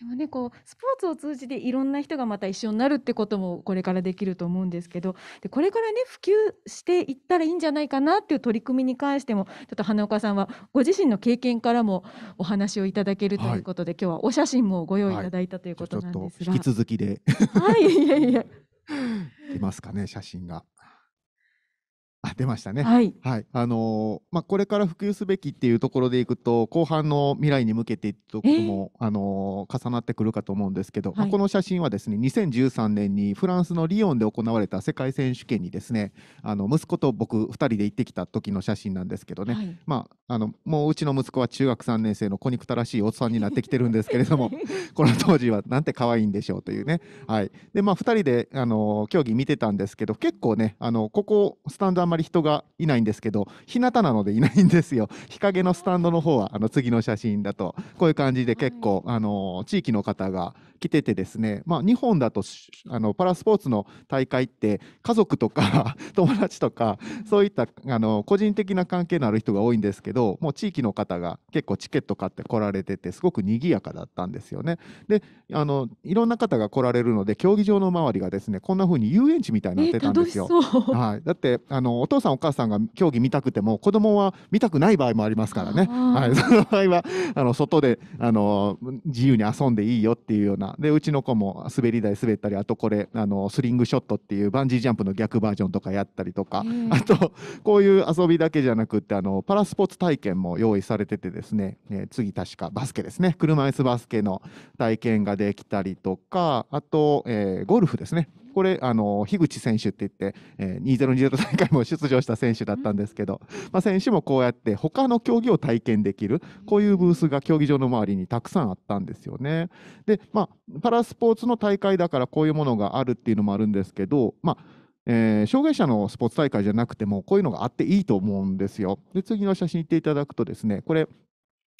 Speaker 3: でもね、こうスポーツを通じていろんな人がまた一緒になるってこともこれからできると思うんですけどでこれからね普及していったらいいんじゃないかなっていう取り組みに関してもちょっと花岡さんはご自身の経験からもお話をいただけるということで、はい、今日はお写真もご用意いただいたということなんですが、はい、引き続きではいいやいや
Speaker 5: 出ますかね写真があ出ましたね、はい、はい、あのまあ、これから普及すべきっていうところでいくと後半の未来に向けていくところも、えー、あの重なってくるかと思うんですけど、はい、まあ、この写真はですね2013年にフランスのリヨンで行われた世界選手権にですねあの息子と僕2人で行ってきた時の写真なんですけどね、はい、まあ、あのもううちの息子は中学3年生の子くたらしいおっさんになってきてるんですけれども この当時はなんて可愛いんでしょうというね、はいでまあ、2人であの競技見てたんですけど結構ねあのここスタンダーまり人がいないんですけど日向なのでいないんですよ日陰のスタンドの方はあの次の写真だとこういう感じで結構、あの地域の方が来ててですね、まあ、日本だとあのパラスポーツの大会って家族とか 友達とかそういったあの個人的な関係のある人が多いんですけどもう地域の方が結構チケット買って来られててすごく賑やかだったんですよね。であのいろんな方が来られるので競技場の周りがですねこんな風に遊園地みたいになってたんですよ。えー、はい、だってあのお父さんお母さんが競技見たくても子供は見たくない場合もありますからね。はい、その場合はあの外であの自由に遊んでいいよっていうようなでうちの子も滑り台滑ったりあとこれあのスリングショットっていうバンジージャンプの逆バージョンとかやったりとか、あとこういう遊びだけじゃなくてあのパラスポーツ体験も用意されててですね、え次確かバスケですね車椅子バスケの体験ができたりとかあと、えー、ゴルフですねこれ、あの樋口選手っていって、えー、2020大会も出場した選手だったんですけど、まあ、選手もこうやって他の競技を体験できるこういうブースが競技場の周りにたくさんあったんですよね。で、まあ、パラスポーツの大会だからこういうものがあるっていうのもあるんですけど、まあえー、障害者のスポーツ大会じゃなくてもこういうのがあっていいと思うんですよ。で次の写真行っていただくとですねこれ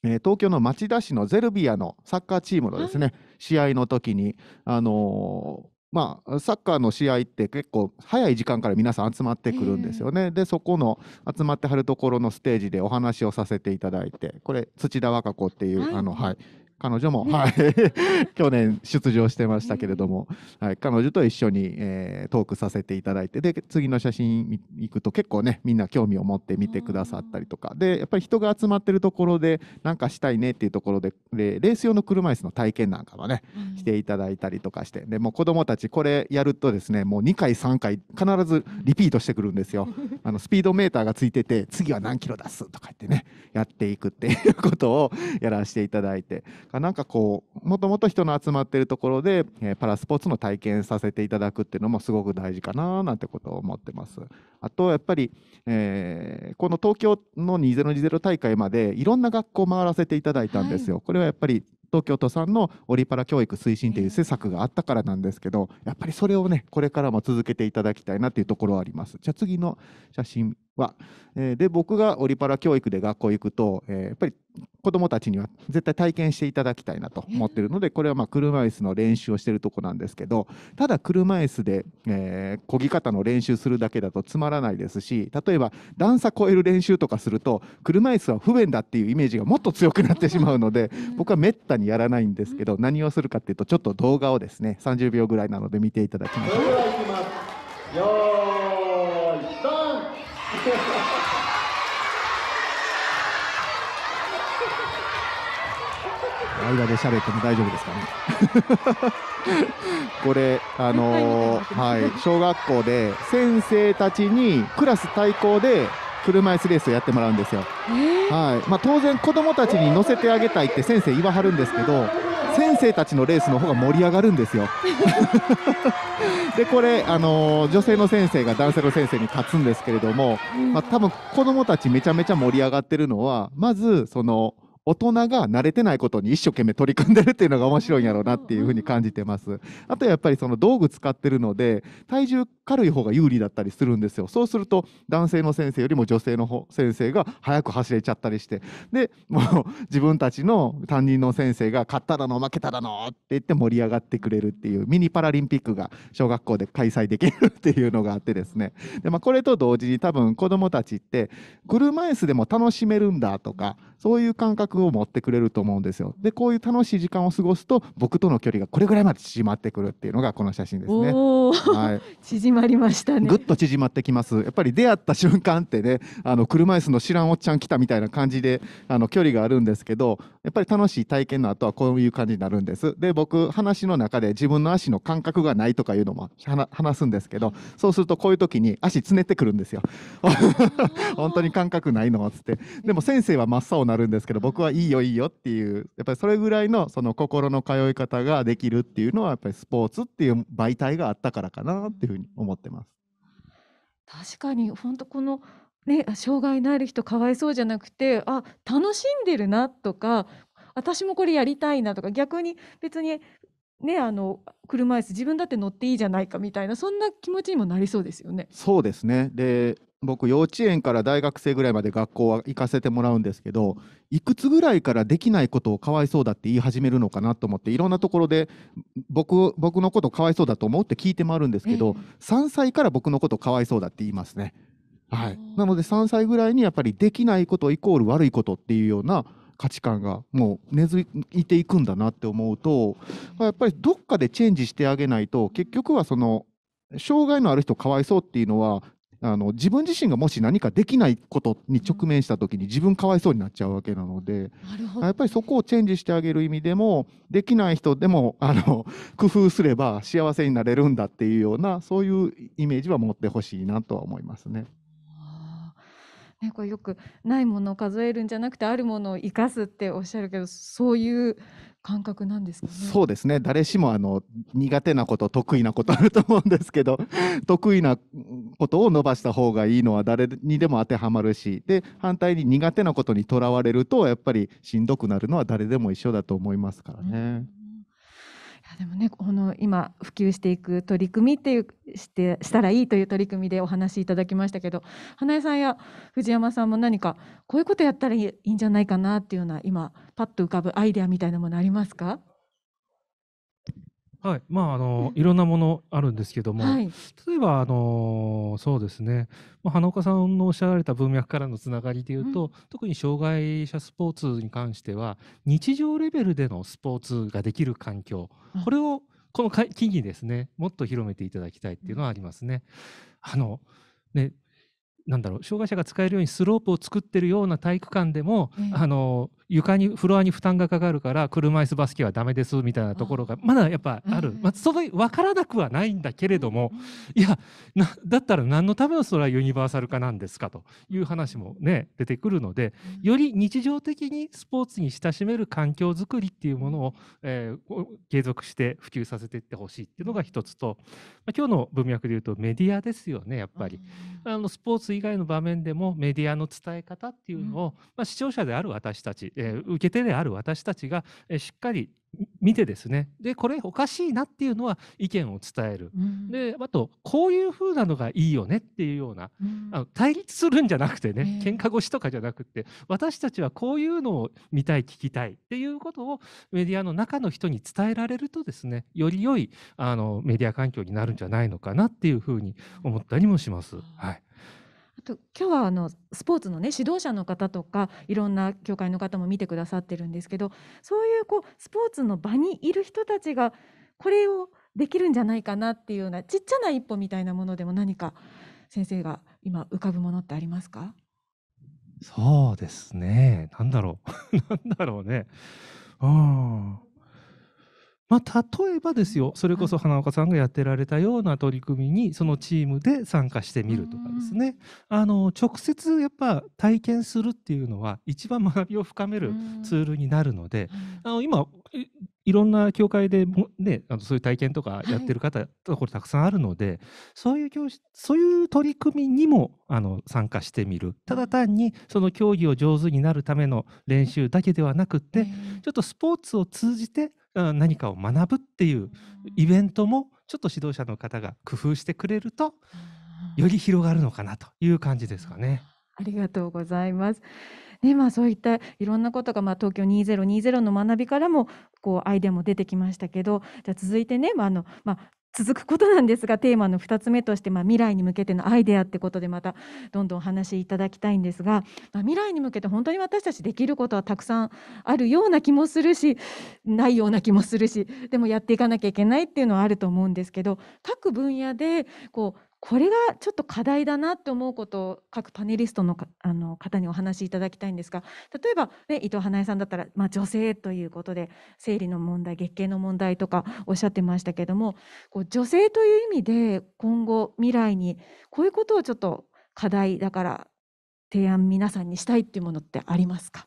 Speaker 5: えー、東京の町田市のゼルビアのサッカーチームのですね、試合の時に、あのまあ、サッカーの試合って結構早い時間から皆さん集まってくるんですよね。えー、でそこの集まってはるところのステージでお話をさせていただいてこれ土田和歌子っていう、はい、あのはい、彼女も、はい、去年出場してましたけれども、はい、彼女と一緒に、えー、トークさせていただいてで次の写真行くと結構ねみんな興味を持って見てくださったりとかでやっぱり人が集まってるところで何かしたいねっていうところでレース用の車椅子の体験なんかもね、うん、していただいたりとかしてでも子どもたちこれやるとですねもう2回3回必ずリピートしてくるんですよ。あのスピードメーターがついてて次は何キロ出すとか言ってねやっていくっていうことをやらせていただいて。なんかこうもともと人の集まっているところで、えー、パラスポーツの体験させていただくっていうのもすごく大事かななんてことを思ってます。あとやっぱり、えー、この東京の2020大会までいろんな学校を回らせていただいたんですよ。はい、これはやっぱり東京都産のオリパラ教育推進という施策があったからなんですけどやっぱりそれをねこれからも続けていただきたいなというところはあります。じゃあ次の写真は、えー、で僕がオリパラ教育で学校行くと、えー、やっぱり子どもたちには絶対体験していただきたいなと思ってるのでこれはま車椅子の練習をしてるとこなんですけどただ車椅子でえ漕ぎ方の練習するだけだとつまらないですし例えば段差超える練習とかすると車椅子は不便だっていうイメージがもっと強くなってしまうので僕はめったににやらないんですけど、何をするかっていうと、ちょっと動画をですね、30秒ぐらいなので見ていただきましょう。
Speaker 6: よーい、スタ
Speaker 5: 間で喋っても大丈夫ですかね これあのー、はい小学校で先生たちにクラス対抗で車椅子レースをやってもらうんですよ、えー、はいまあ、当然子どもたちに乗せてあげたいって先生言わはるんですけど先生たちのレースの方が盛り上がるんですよ でこれ、あのー、女性の先生が男性の先生に勝つんですけれども、まあ、多分子どもたちめちゃめちゃ盛り上がってるのはまずその大人が慣れてないことに一生懸命取り組んでるっていうのが面白いんやろうなっていうふうに感じてます。あとやっぱりその道具使ってるので体重軽い方が有利だったりするんですよ。そうすると男性の先生よりも女性の先生が早く走れちゃったりしてでもう自分たちの担任の先生が勝ったらの負けたらのって言って盛り上がってくれるっていうミニパラリンピックが小学校で開催できるっていうのがあってですねで、まあ、これと同時に多分子どもたちって車椅子でも楽しめるんだとかそういう感覚覚を持ってくれると思うんですよ。でこういう楽しい時間を過ごすと僕との距離がこれぐらいまで縮まってくるっていうのがこの写真ですね。はい、
Speaker 3: 縮まりましたね。
Speaker 5: ぐっと縮まってきます。やっぱり出会った瞬間ってねあの車椅子の知らんおっちゃん来たみたいな感じであの距離があるんですけどやっぱり楽しい体験の後はこういう感じになるんです。で僕話の中で自分の足の感覚がないとかいうのも話すんですけどそうするとこういう時に足つねてくるんですよ。本当に感覚ないのつってでも先生は真っ青になるんですけど僕はいいよいいよっていうやっぱりそれぐらいのその心の通い方ができるっていうのはやっぱりスポーツっていう媒体があったからかなっていうふうに思ってます。
Speaker 3: 確かに本当このね、障害のある人かわいそうじゃなくてあ楽しんでるなとか私もこれやりたいなとか逆に別にね、あの車椅子自分だって乗っていいじゃないかみたいなそんな気持ちにもなりそうですよね。
Speaker 5: そうですねで僕幼稚園から大学生ぐらいまで学校は行かせてもらうんですけどいくつぐらいからできないことをかわいそうだって言い始めるのかなと思っていろんなところで僕僕のことかわいそうだと思うって聞いてもあるんですけど、えー、3歳から僕のことかわいそうだって言いますね。はい、なので3歳ぐらいにやっぱりできないことイコール悪いことっていうような価値観がもう根付いていくんだなって思うとやっぱりどっかでチェンジしてあげないと結局はその障害のある人かわいそうっていうのはあの自分自身がもし何かできないことに直面した時に自分かわいそうになっちゃうわけなのでやっぱりそこをチェンジしてあげる意味でもできない人でも あの工夫すれば幸せになれるんだっていうようなそういうイメージは持ってほしいなとは思いますね。
Speaker 3: ね、これよくないものを数えるんじゃなくてあるものを生かすっておっしゃるけどそういう感覚なんですかね。そ
Speaker 5: うですね誰しもあの苦手なこと得意なことあると思うんですけど 得意なことを伸ばした方がいいのは誰にでも当てはまるしで反対に苦手なことにとらわれるとやっぱりしんどくなるのは誰でも一緒だと思いますからね。うん
Speaker 3: でもねこの今普及していく取り組みっていうしてしたらいいという取り組みでお話いただきましたけど花江さんや藤山さんも何かこういうことやったらいいんじゃないかなっていうような今パッと浮かぶアイデアみたいなものありますか
Speaker 6: はい、まああの、うん、いろんなものあるんですけども、はい、例えばあのそうですね、まあ、花岡さんのおっしゃられた文脈からのつながりでいうと、うん、特に障害者スポーツに関しては日常レベルでのスポーツができる環境これをこの機にですねもっと広めていただきたいっていうのはありますね。あのねなんだろう障害者が使えるようにスロープを作ってるような体育館でも、あの床にフロアに負担がかかるから車椅子バスケはダメですみたいなところがまだやっぱある、まあ、それ分からなくはないんだけれども、いやだったら何のためのそれはユニバーサル化なんですかという話もね出てくるのでより日常的にスポーツに親しめる環境づくりっていうものを、えー、継続して普及させていってほしいっていうのが一つと、まあ、今日の文脈でいうとメディアですよねやっぱり、あのスポーツ以外の場面でもメディアの伝え方っていうのを、まあ、視聴者である私たちえ受け手である私たちが、えしっかり見てですねでこれおかしいなっていうのは意見を伝える、うん、であとこういう風なのがいいよねっていうような、うん、あの対立するんじゃなくてね、喧嘩腰とかじゃなくて私たちはこういうのを見たい聞きたいっていうことをメディアの中の人に伝えられるとですねより良いあのメディア環境になるんじゃないのかなっていう風に思ったりもします。はい
Speaker 3: あと今日はあのスポーツの、ね、指導者の方とかいろんな協会の方も見てくださってるんですけどそういうこうスポーツの場にいる人たちがこれをできるんじゃないかなっていうようなちっちゃな一歩みたいなものでも何か先生が今浮かぶものってありますか
Speaker 6: そうですね。なんだろう。なんだろうね。うん。まあ、例えばですよそれこそ花岡さんがやってられたような取り組みにそのチームで参加してみるとかですねあの直接やっぱ体験するっていうのは一番学びを深めるツールになるのであの今いろんな教会でも、ね、あのそういう体験とかやってる方、ところたくさんあるのでそういう教室そういう取り組みにもあの参加してみるただ単にその競技を上手になるための練習だけではなくって、ちょっとスポーツを通じて何かを学ぶっていうイベントもちょっと指導者の方が工夫してくれるとより広がるのかなという感じですかね。
Speaker 3: ありがとうございます。ねまあ、そういったいろんなことが、まあ、東京2020の学びからもこうアイデアも出てきましたけどじゃ続いてね、まああのまあ、続くことなんですがテーマの2つ目として、まあ、未来に向けてのアイデアってことでまたどんどんお話しいただきたいんですが、まあ、未来に向けて本当に私たちできることはたくさんあるような気もするしないような気もするしでもやっていかなきゃいけないっていうのはあると思うんですけど各分野でこうこれがちょっと課題だなって思うことを各パネリストのあの方にお話しいただきたいんですが例えば、ね、伊藤花江さんだったら、まあ、女性ということで生理の問題月経の問題とかおっしゃってましたけどもこう女性という意味で今後未来にこういうことをちょっと課題だから提案皆さんにしたいっていうものってありますか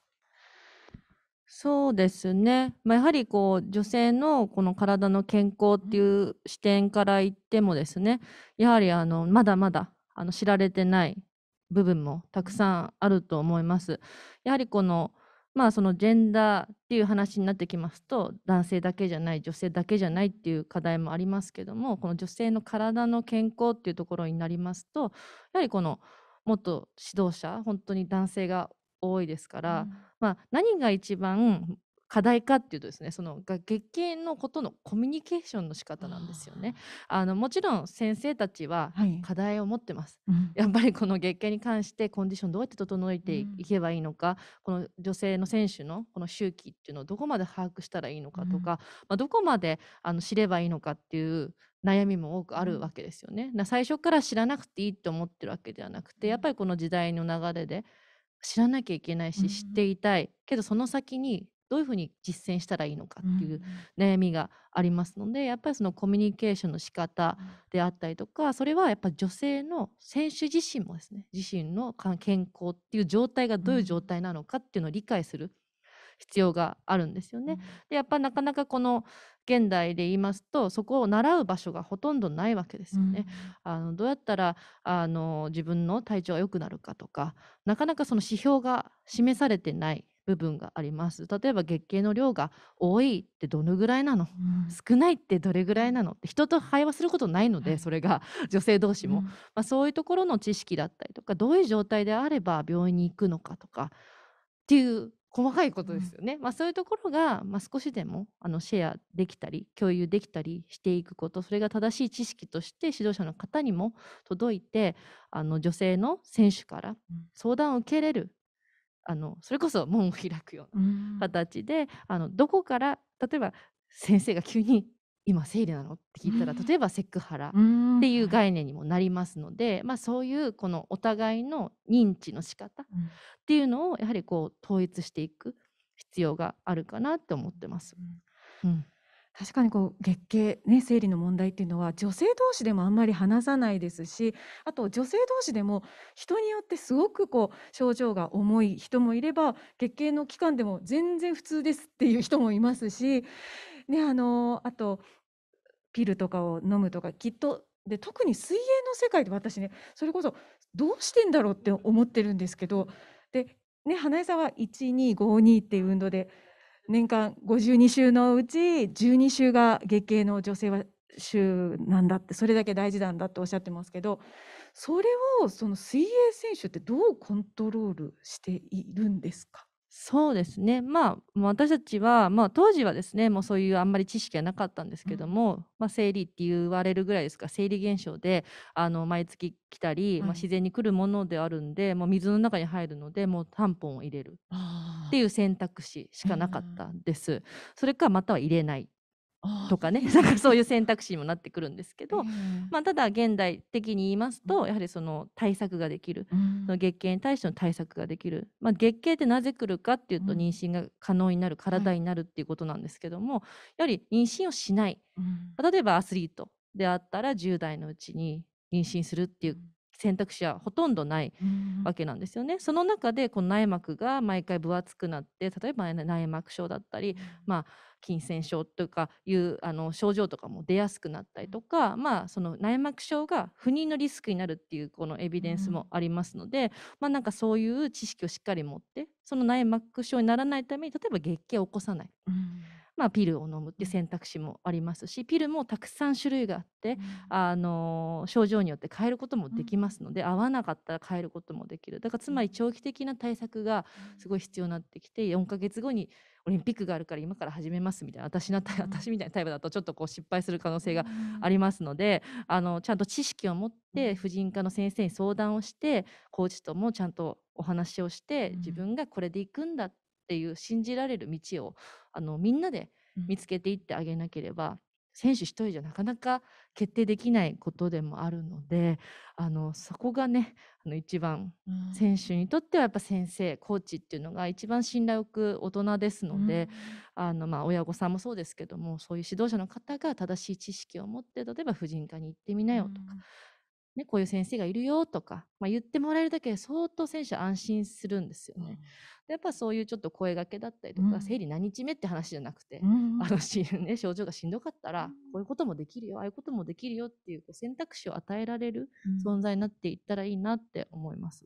Speaker 4: そうですね、まあ、やはりこう女性のこの体の健康っていう視点から言ってもですねやはりあのまだまだあの知られてない部分もたくさんあると思います。やはりこのまあそのジェンダーっていう話になってきますと男性だけじゃない女性だけじゃないっていう課題もありますけどもこの女性の体の健康っていうところになりますとやはりこの元指導者本当に男性が多いですから、うんまあ、何が一番課題かっていうとですねその月経のことのコミュニケーションの仕方なんですよねあのもちろん先生たちは課題を持ってます、はいやっぱりこの月経に関してコンディションどうやって整えていけばいいのか、うん、この女性の選手のこの周期っていうのをどこまで把握したらいいのかとか、うん、まあ、どこまであの知ればいいのかっていう悩みも多くあるわけですよね。最初から知らなくていいって思ってるわけではなくてやっぱりこの時代の流れで知らなきゃいけないし、知っていたいけどその先にどういうふうに実践したらいいのかっていう悩みがありますのでやっぱりそのコミュニケーションの仕方であったりとかそれはやっぱ女性の選手自身もですね自身の健康っていう状態がどういう状態なのかっていうのを理解する必要があるんですよね。でやっぱなかなかこの現代で言いますとそこを習う場所がほとんどないわけですよね。うん、あのどうやったらあの自分の体調が良くなるかとかなかなかその指標が示されてない部分があります。例えば月経の量が多いってどのぐらいなの、うん、少ないってどれぐらいなの人と会話することないので、それが 女性同士も、うん、まあ、そういうところの知識だったりとかどういう状態であれば病院に行くのかとかっていう細かいことですよね、うん、まあ、そういうところが、まあ、少しでもあのシェアできたり共有できたりしていくことそれが正しい知識として指導者の方にも届いてあの女性の選手から相談を受けれる、うん、あのそれこそ門を開くような形で、うん、あのどこから例えば先生が急に今生理なのって聞いたら例えばセクハラっていう概念にもなりますので、まあ、そういうこのお互いの認知の仕方っていうのをやはりこう統一していく必要があるかなって思ってます。
Speaker 3: うん、うん確かにこう月経ね生理の問題っていうのは女性同士でもあんまり話さないですしあと女性同士でも人によってすごくこう症状が重い人もいれば月経の期間でも全然普通ですっていう人もいますしあのあとピルとかを飲むとかきっとで特に水泳の世界で私ねそれこそどうしてんだろうって思ってるんですけどで、ね、花江さんは1252っていう運動で年間52週のうち12週が月経の女性は週なんだってそれだけ大事なんだっておっしゃって
Speaker 4: ますけどそれをその水泳選手ってどうコントロールしているんですかそうですね。まあ、私たちは、まあ、当時はですね、もうそういうあんまり知識はなかったんですけども、うん、まあ、生理って言われるぐらいですか、生理現象で、あの、毎月来たり、まあ、自然に来るものであるんで、もう水の中に入るので、もうタンポンを入れるっていう選択肢しかなかったです。それか、または入れないとかねなんかそういう選択肢にもなってくるんですけど、まあ、ただ現代的に言いますとやはりその対策ができる、うん、その月経に対しての対策ができる、まあ、月経ってなぜ来るかっていうと妊娠が可能になる体になるっていうことなんですけども、はい、やはり妊娠をしない、うん、例えばアスリートであったら10代のうちに妊娠するっていう選択肢はほとんどないわけなんですよね。その中でこの内膜が毎回分厚くなって例えば内膜症だったり、まあ、筋腺症とかいうあの症状とかも出やすくなったりとか、まあ、その内膜症が不妊のリスクになるっていうこのエビデンスもありますので、まあ、なんかそういう知識をしっかり持ってその内膜症にならないために例えば月経を起こさない。うんまあ、ピルを飲むっていう選択肢もありますしピルもたくさん種類があって、うん、あの症状によって変えることもできますので、うん、合わなかったら変えることもできるだからつまり長期的な対策がすごい必要になってきて4ヶ月後にオリンピックがあるから今から始めますみたいな私な私みたいなタイプだとちょっとこう失敗する可能性がありますので、うん、あのちゃんと知識を持って婦人科の先生に相談をしてコーチともちゃんとお話をして自分がこれでいくんだっっていう信じられる道をあのみんなで見つけていってあげなければ、うん、選手一人じゃなかなか決定できないことでもあるのであのそこがねあの一番、選手にとってはやっぱ先生コーチっていうのが一番信頼を置く大人ですので、うん、あのまあ、親御さんもそうですけどもそういう指導者の方が正しい知識を持って例えば婦人科に行ってみなよとか、ね、こういう先生がいるよとか、まあ、言ってもらえるだけで相当選手は安心するんですよね。うん、やっぱそういうちょっと声がけだったりとか、うん、生理何日目って話じゃなくて、うん、あの ね、症状がしんどかったら、こういうこともできるよああいうこともできるよっていうこう選択肢を与えられる存在になっていったらいいなって思います。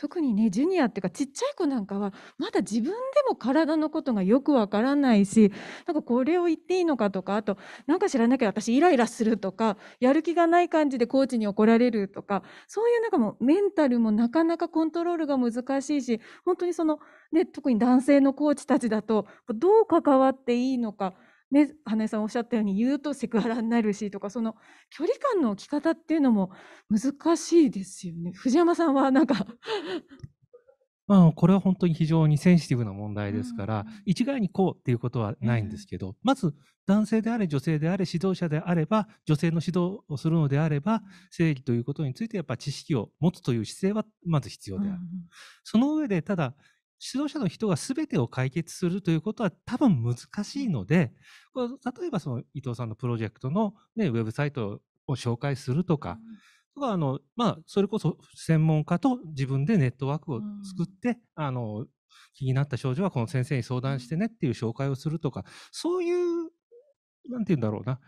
Speaker 3: 特にねジュニアっていうかちっちゃい子なんかはまだ自分でも体のことがよくわからないしなんかこれを言っていいのかとかあとなんか知らなきゃ私イライラするとかやる気がない感じでコーチに怒られるとかそういうなんかもうメンタルもなかなかコントロールが難しいし本当にその、ね、特に男性のコーチたちだとどう関わっていいのか。ね、花江さんおっしゃったように言うとセクハラになるしとかその距離感の置き方っていうのも難しいですよね藤山さんはなんか
Speaker 6: まあ、これは本当に非常にセンシティブな問題ですから、うん、一概にこうっていうことはないんですけど、うん、まず男性であれ女性であれ指導者であれば女性の指導をするのであれば正義ということについてやっぱ知識を持つという姿勢はまず必要である。うん、その上でただ指導者の人が全てを解決するということは多分難しいので、例えばその伊藤さんのプロジェクトの、ね、ウェブサイトを紹介するとか、うん、あのまあ、それこそ専門家と自分でネットワークを作って、うん、あの気になった症状はこの先生に相談してねっていう紹介をするとか、そういう、なんて言うんだろうな、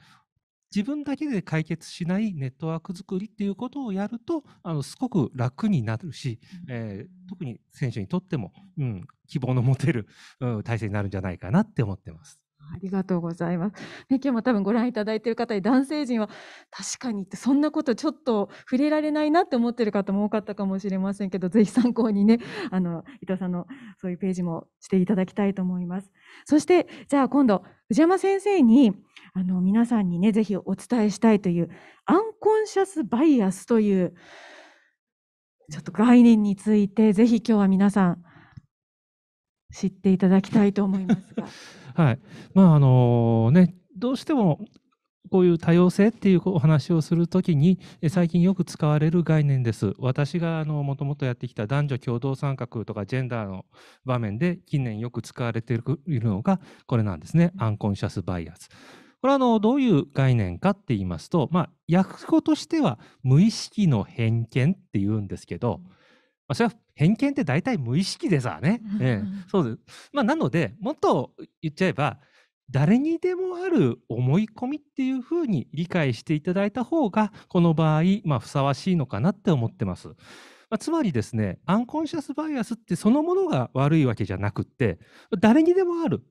Speaker 6: 自分だけで解決しないネットワーク作りっていうことをやるとあのすごく楽になるし、えー、特に選手にとっても、うん、希望の持てる、うん、体制になるんじゃないかなって思ってます。あ
Speaker 3: りがとうございます。ね、今日も多分ご覧いただいている方で男性陣は確かにそんなことちょっと触れられないなって思ってる方も多かったかもしれませんけど、ぜひ参考にね、あの、伊藤さんのそういうページもしていただきたいと思います。そして、じゃあ今度、藤山先生にあの皆さんにね、ぜひお伝えしたいという、アンコンシャスバイアスという、ちょっと概念について、ぜひ今日は皆さん、知っていただきたいと思いますが。
Speaker 6: はい。まあ、あのね、どうしてもこういう多様性っていうお話をするときに、最近よく使われる概念です。私がもともとやってきた男女共同参画とかジェンダーの場面で近年よく使われているのがこれなんですね。アンコンシャスバイアス。これはのどういう概念かって言いますと、まあ、訳語としては無意識の偏見っていうんですけど、まあ、それは偏見って大体無意識でさね。ええ、そうです。まあ、なので、もっと言っちゃえば、誰にでもある思い込みっていうふうに理解していただいた方が、この場合、まあ、ふさわしいのかなって思ってます。まあ、つまりですね、アンコンシャスバイアスってそのものが悪いわけじゃなくて、誰にでもある。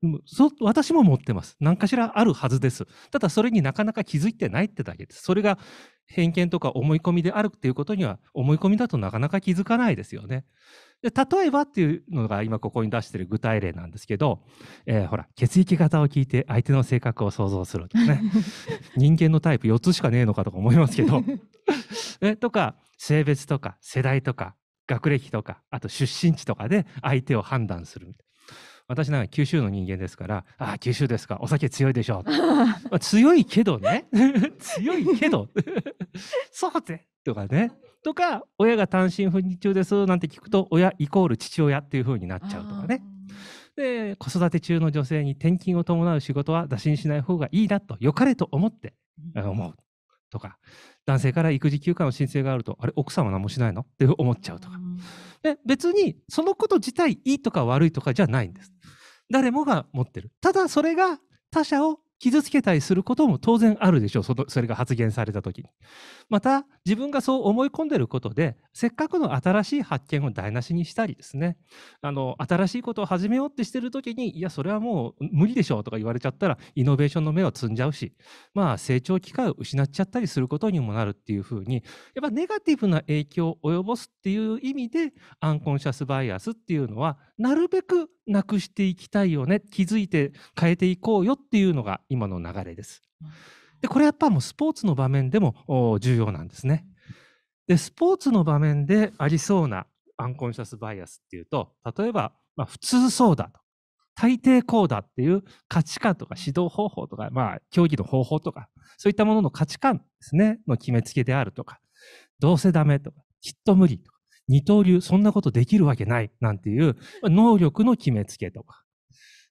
Speaker 6: 私も持ってます。何かしらあるはずです。ただそれになかなか気づいてないってだけです。それが偏見とか思い込みであるっていうことには、思い込みだとなかなか気づかないですよね。例えばっていうのが今ここに出してる具体例なんですけど、えー、ほら血液型を聞いて相手の性格を想像するとかね 人間のタイプ4つしかねえのかとか思いますけど えとか性別とか世代とか学歴とかあと出身地とかで相手を判断するみたいな。私なんか九州の人間ですから「あ九州ですかお酒強いでしょ」まあ、強いけどね強いけどそうぜとかねとか親が単身赴任中ですなんて聞くと親イコール父親っていう風になっちゃうとかね。で子育て中の女性に転勤を伴う仕事は打診しない方がいいなと良かれと思って、思うとか男性から育児休暇の申請があるとあれ奥様何もしないのって思っちゃうとか、で別にそのこと自体いいとか悪いとかじゃないんです誰もが持ってるただそれが他者を傷つけたりすることも当然あるでしょうそれが発言された時にまた自分がそう思い込んでることでせっかくの新しい発見を台無しにしたりですねあの新しいことを始めようってしてる時にいやそれはもう無理でしょうとか言われちゃったらイノベーションの芽を摘んじゃうしまあ成長機会を失っちゃったりすることにもなるっていうふうにやっぱネガティブな影響を及ぼすっていう意味でアンコンシャスバイアスっていうのはなるべくなくしていきたいよね気づいて変えていこうよっていうのが今の流れです。でこれやっぱもうスポーツの場面でも重要なんですね。でスポーツの場面でありそうなアンコンシャスバイアスっていうと例えば、まあ、普通そうだと大抵こうだっていう価値観とか指導方法とか、まあ、競技の方法とかそういったものの価値観ですねの決めつけであるとかどうせダメとかきっと無理とか二刀流、そんなことできるわけないなんていう、能力の決めつけとか、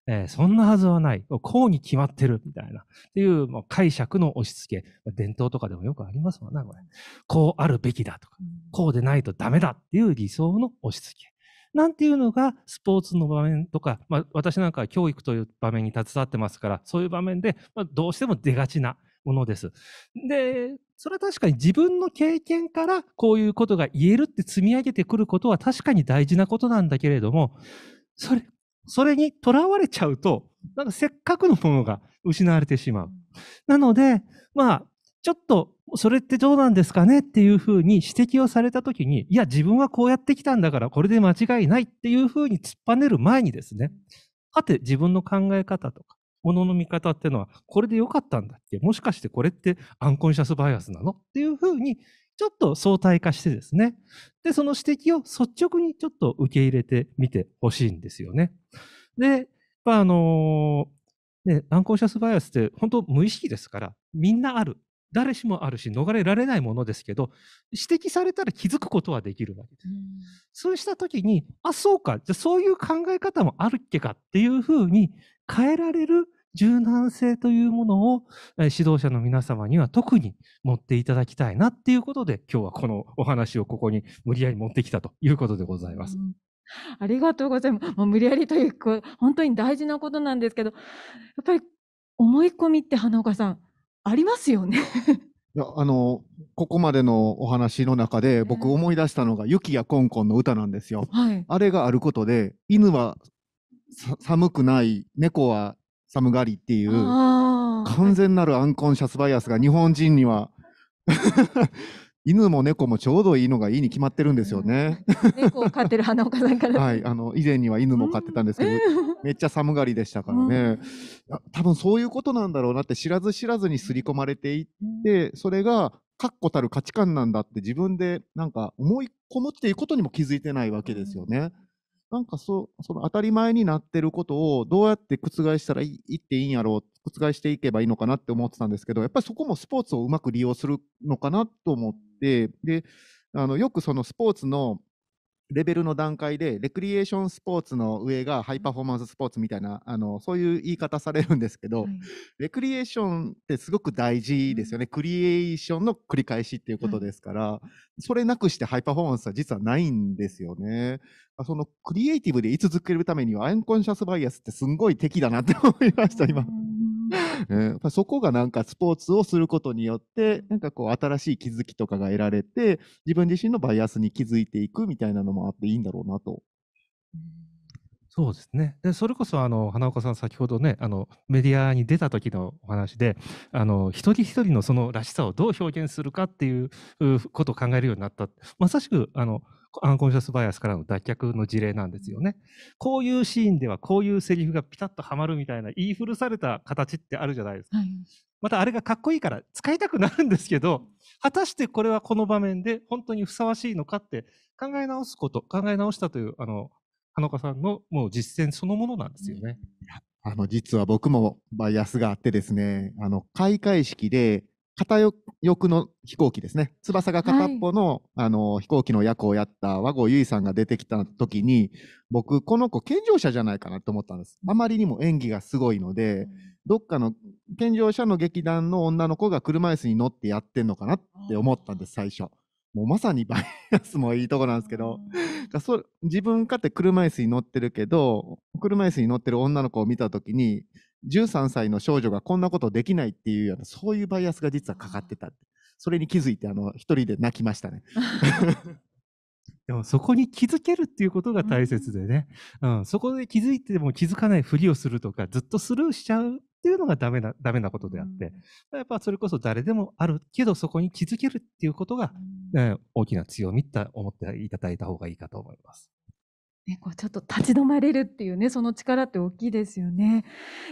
Speaker 6: えー、そんなはずはない、こうに決まってるみたいな、っていうもう解釈の押し付け、伝統とかでもよくありますもんね、これ。こうあるべきだとか、こうでないとダメだっていう理想の押し付け。なんていうのがスポーツの場面とか、まあ、私なんかは教育という場面に携わってますから、そういう場面で、まあ、どうしても出がちな、ものです。で、それは確かに自分の経験からこういうことが言えるって積み上げてくることは確かに大事なことなんだけれども、それ、それにとらわれちゃうと、なんかせっかくのものが失われてしまう。なので、まあ、ちょっと、それってどうなんですかねっていうふうに指摘をされたときに、いや、自分はこうやってきたんだから、これで間違いないっていうふうに突っぱねる前にですね、はて、自分の考え方とか、ものの見方っていうのは、これで良かったんだっけもしかしてこれってアンコンシャスバイアスなのっていうふうに、ちょっと相対化してですね。で、その指摘を率直にちょっと受け入れてみてほしいんですよね。で、っぱあのー、ね、アンコンシャスバイアスって本当無意識ですから、みんなある。誰しもあるし、逃れられないものですけど、指摘されたら気づくことはできるわけです。そうしたときに、あ、そうか、じゃそういう考え方もあるっけかっていうふうに、変えられる柔軟性というものを指導者の皆様には特に持っていただきたいなっていうことで今日はこのお話をここに無理やり持ってきたということでございます。うん、
Speaker 3: ありがとうございます。もう無理やりというか本当に大事なことなんですけどやっぱり思い込みって花岡さんありますよねい
Speaker 5: やあのここまでのお話の中で僕思い出したのが「雪やコンコン」の歌なんですよ。はい、あれがあることで犬は寒くない猫は寒がりっていう
Speaker 2: 完
Speaker 5: 全なるアンコンシャスバイアスが日本人には 犬も猫もちょうどいいのがいいに決まってるんですよね。猫
Speaker 3: を飼ってる花岡さんから。
Speaker 5: はい、あの以前には犬も飼ってたんですけど、めっちゃ寒がりでしたからね、うん、多分そういうことなんだろうなって知らず知らずに刷り込まれていって、それが確固たる価値観なんだって自分でなんか思い込むっていうことにも気づいてないわけですよね。うんなんかそその当たり前になってることをどうやって覆したらいいっていいんやろう、覆していけばいいのかなって思ってたんですけど、やっぱりそこもスポーツをうまく利用するのかなと思って、であのよくそのスポーツのレベルの段階で、レクリエーションスポーツの上がハイパフォーマンススポーツみたいな、あのそういう言い方されるんですけど、はい、レクリエーションってすごく大事ですよね、うん、クリエーションの繰り返しっていうことですから、はい、それなくしてハイパフォーマンスは実はないんですよね。そのクリエイティブで居続けるためには、アンコンシャスバイアスってすんごい敵だなって思いました、今。ん、そこがなんかスポーツをすることによってなんかこう新しい気づきとかが得られて自分自身のバイアスに気づいていくみたいなのもあっていいんだろうなと。
Speaker 6: そうですね。で、それこそ、あの、花岡さん、先ほどね、あの、メディアに出た時のお話で、あの、一人一人のそのらしさをどう表現するかっていうことを考えるようになった。まさしく、あの、アンコンシャスバイアスからの脱却の事例なんですよね。こういうシーンではこういうセリフがピタッとはまるみたいな言い古された形ってあるじゃないですか。はい、またあれがかっこいいから使いたくなるんですけど、果たしてこれはこの場面で本当にふさわしいのかって考え直すこと、考え直したという、あの、花岡さんのもう実践そのものなんですよね。
Speaker 5: あの実は僕もバイアスがあってですね、あの開会式で片翼の飛行機ですね翼が片っぽのはい、あの飛行機の役をやった和合結衣さんが出てきた時に僕この子健常者じゃないかなと思ったんですあまりにも演技がすごいので、どっかの健常者の劇団の女の子が車椅子に乗ってやってんのかなって思ったんです最初もうまさにバイアスもいいとこなんですけど、そ自分かって車椅子に乗ってるけど車椅子に乗ってる女の子を見た時に13歳の少女がこんなことできないっていうようなそういうバイアスが実はかかってたそれに気づいてあの一人
Speaker 6: で泣きましたね。でもそこに気づけるっていうことが大切でね、うん、うん、そこで気づいても気づかないふりをするとかずっとスルーしちゃうっていうのがダメなダメなことであって、うん、やっぱそれこそ誰でもあるけどそこに気づけるっていうことが、うん、えー、大きな強みって思っていただいた方がいいかと思います。ね、こう
Speaker 3: ちょっと立ち止まれるっていうね、その力って大きいですよね。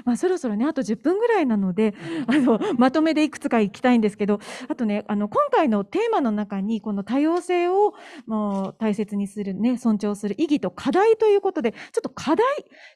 Speaker 3: まあ、そろそろね、あと10分ぐらいなので、あの、まとめでいくつか行きたいんですけど、あとね、あの、今回のテーマの中に、この多様性をもう大切にするね、尊重する意義と課題ということで、ちょっと課題、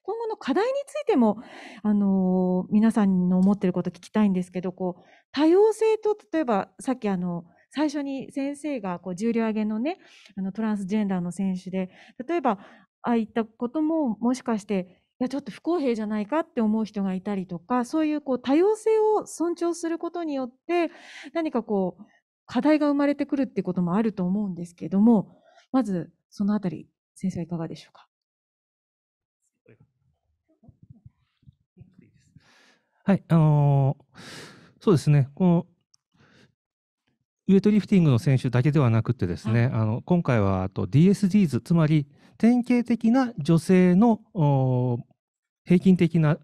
Speaker 3: 今後の課題についても、あの、皆さんの思ってること聞きたいんですけど、こう、多様性と、例えば、さっきあの、最初に先生がこう重量挙げのねあのトランスジェンダーの選手で例えばああいったことももしかしていやちょっと不公平じゃないかって思う人がいたりとかそういうこう多様性を尊重することによって何かこう課題が生まれてくるってこともあると思うんですけどもまずそのあたり先生はいかがでしょうか。
Speaker 6: はいあのー、そうですねこのウエイトリフティングの選手だけではなくてですね、はい、あの今回はあと DSDs つまり典型的な女性の平均的な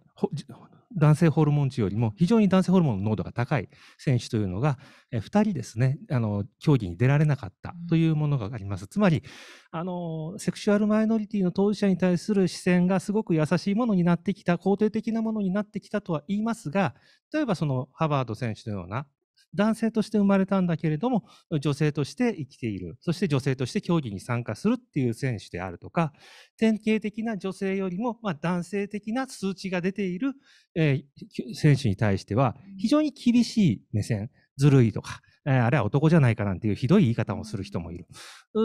Speaker 6: 男性ホルモン値よりも非常に男性ホルモンの濃度が高い選手というのが2人ですねあの競技に出られなかったというものがあります、うん、つまりあのセクシュアルマイノリティの当事者に対する視線がすごく優しいものになってきた肯定的なものになってきたとは言いますが例えばそのハバード選手のような男性として生まれたんだけれども、女性として生きている、そして女性として競技に参加するっていう選手であるとか、典型的な女性よりも、まあ、男性的な数値が出ている、えー、選手に対しては、非常に厳しい目線、ずるいとか、えー、あれは男じゃないかなんていうひどい言い方をする人もいる。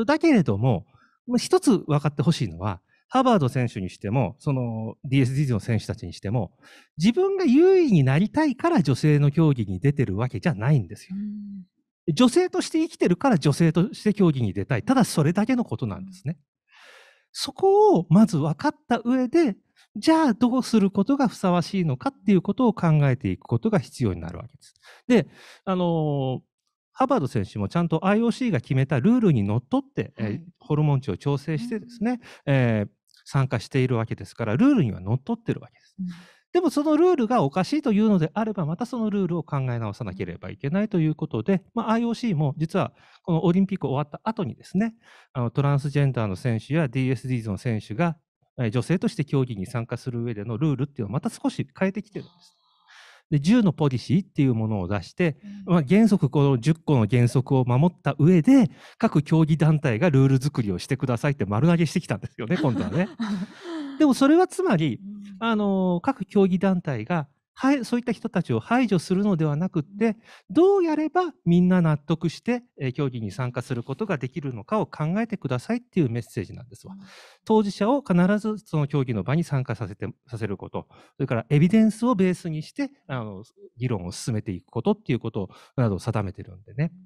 Speaker 6: だけれども、一つ分かってほしいのは、ハバード選手にしても、その DSD の選手たちにしても、自分が優位になりたいから女性の競技に出てるわけじゃないんですよ。女性として生きてるから女性として競技に出たい。ただそれだけのことなんですね。そこをまず分かった上で、じゃあどうすることがふさわしいのかっていうことを考えていくことが必要になるわけです。で、あのーハバード選手もちゃんと IOC が決めたルールにのっとって、えー、ホルモン値を調整してですね、えー、参加しているわけですから、ルールにはのっとってるわけです。でもそのルールがおかしいというのであれば、またそのルールを考え直さなければいけないということで、まあ、IOC も実はこのオリンピック終わった後にですね、あのトランスジェンダーの選手や DSDs の選手が女性として競技に参加する上でのルールっていうのをまた少し変えてきてるんです。で10のポリシーっていうものを出して、まあ、原則この10個の原則を守った上で各競技団体がルール作りをしてくださいって丸投げしてきたんですよね今度はね。でもそれはつまり、あのー、各競技団体がはい、そういった人たちを排除するのではなくて、どうやればみんな納得して、えー、競技に参加することができるのかを考えてくださいっていうメッセージなんですわ。当事者を必ずその競技の場に参加させてさせること、それからエビデンスをベースにしてあの議論を進めていくことっていうことなどを定めてるんでね。うん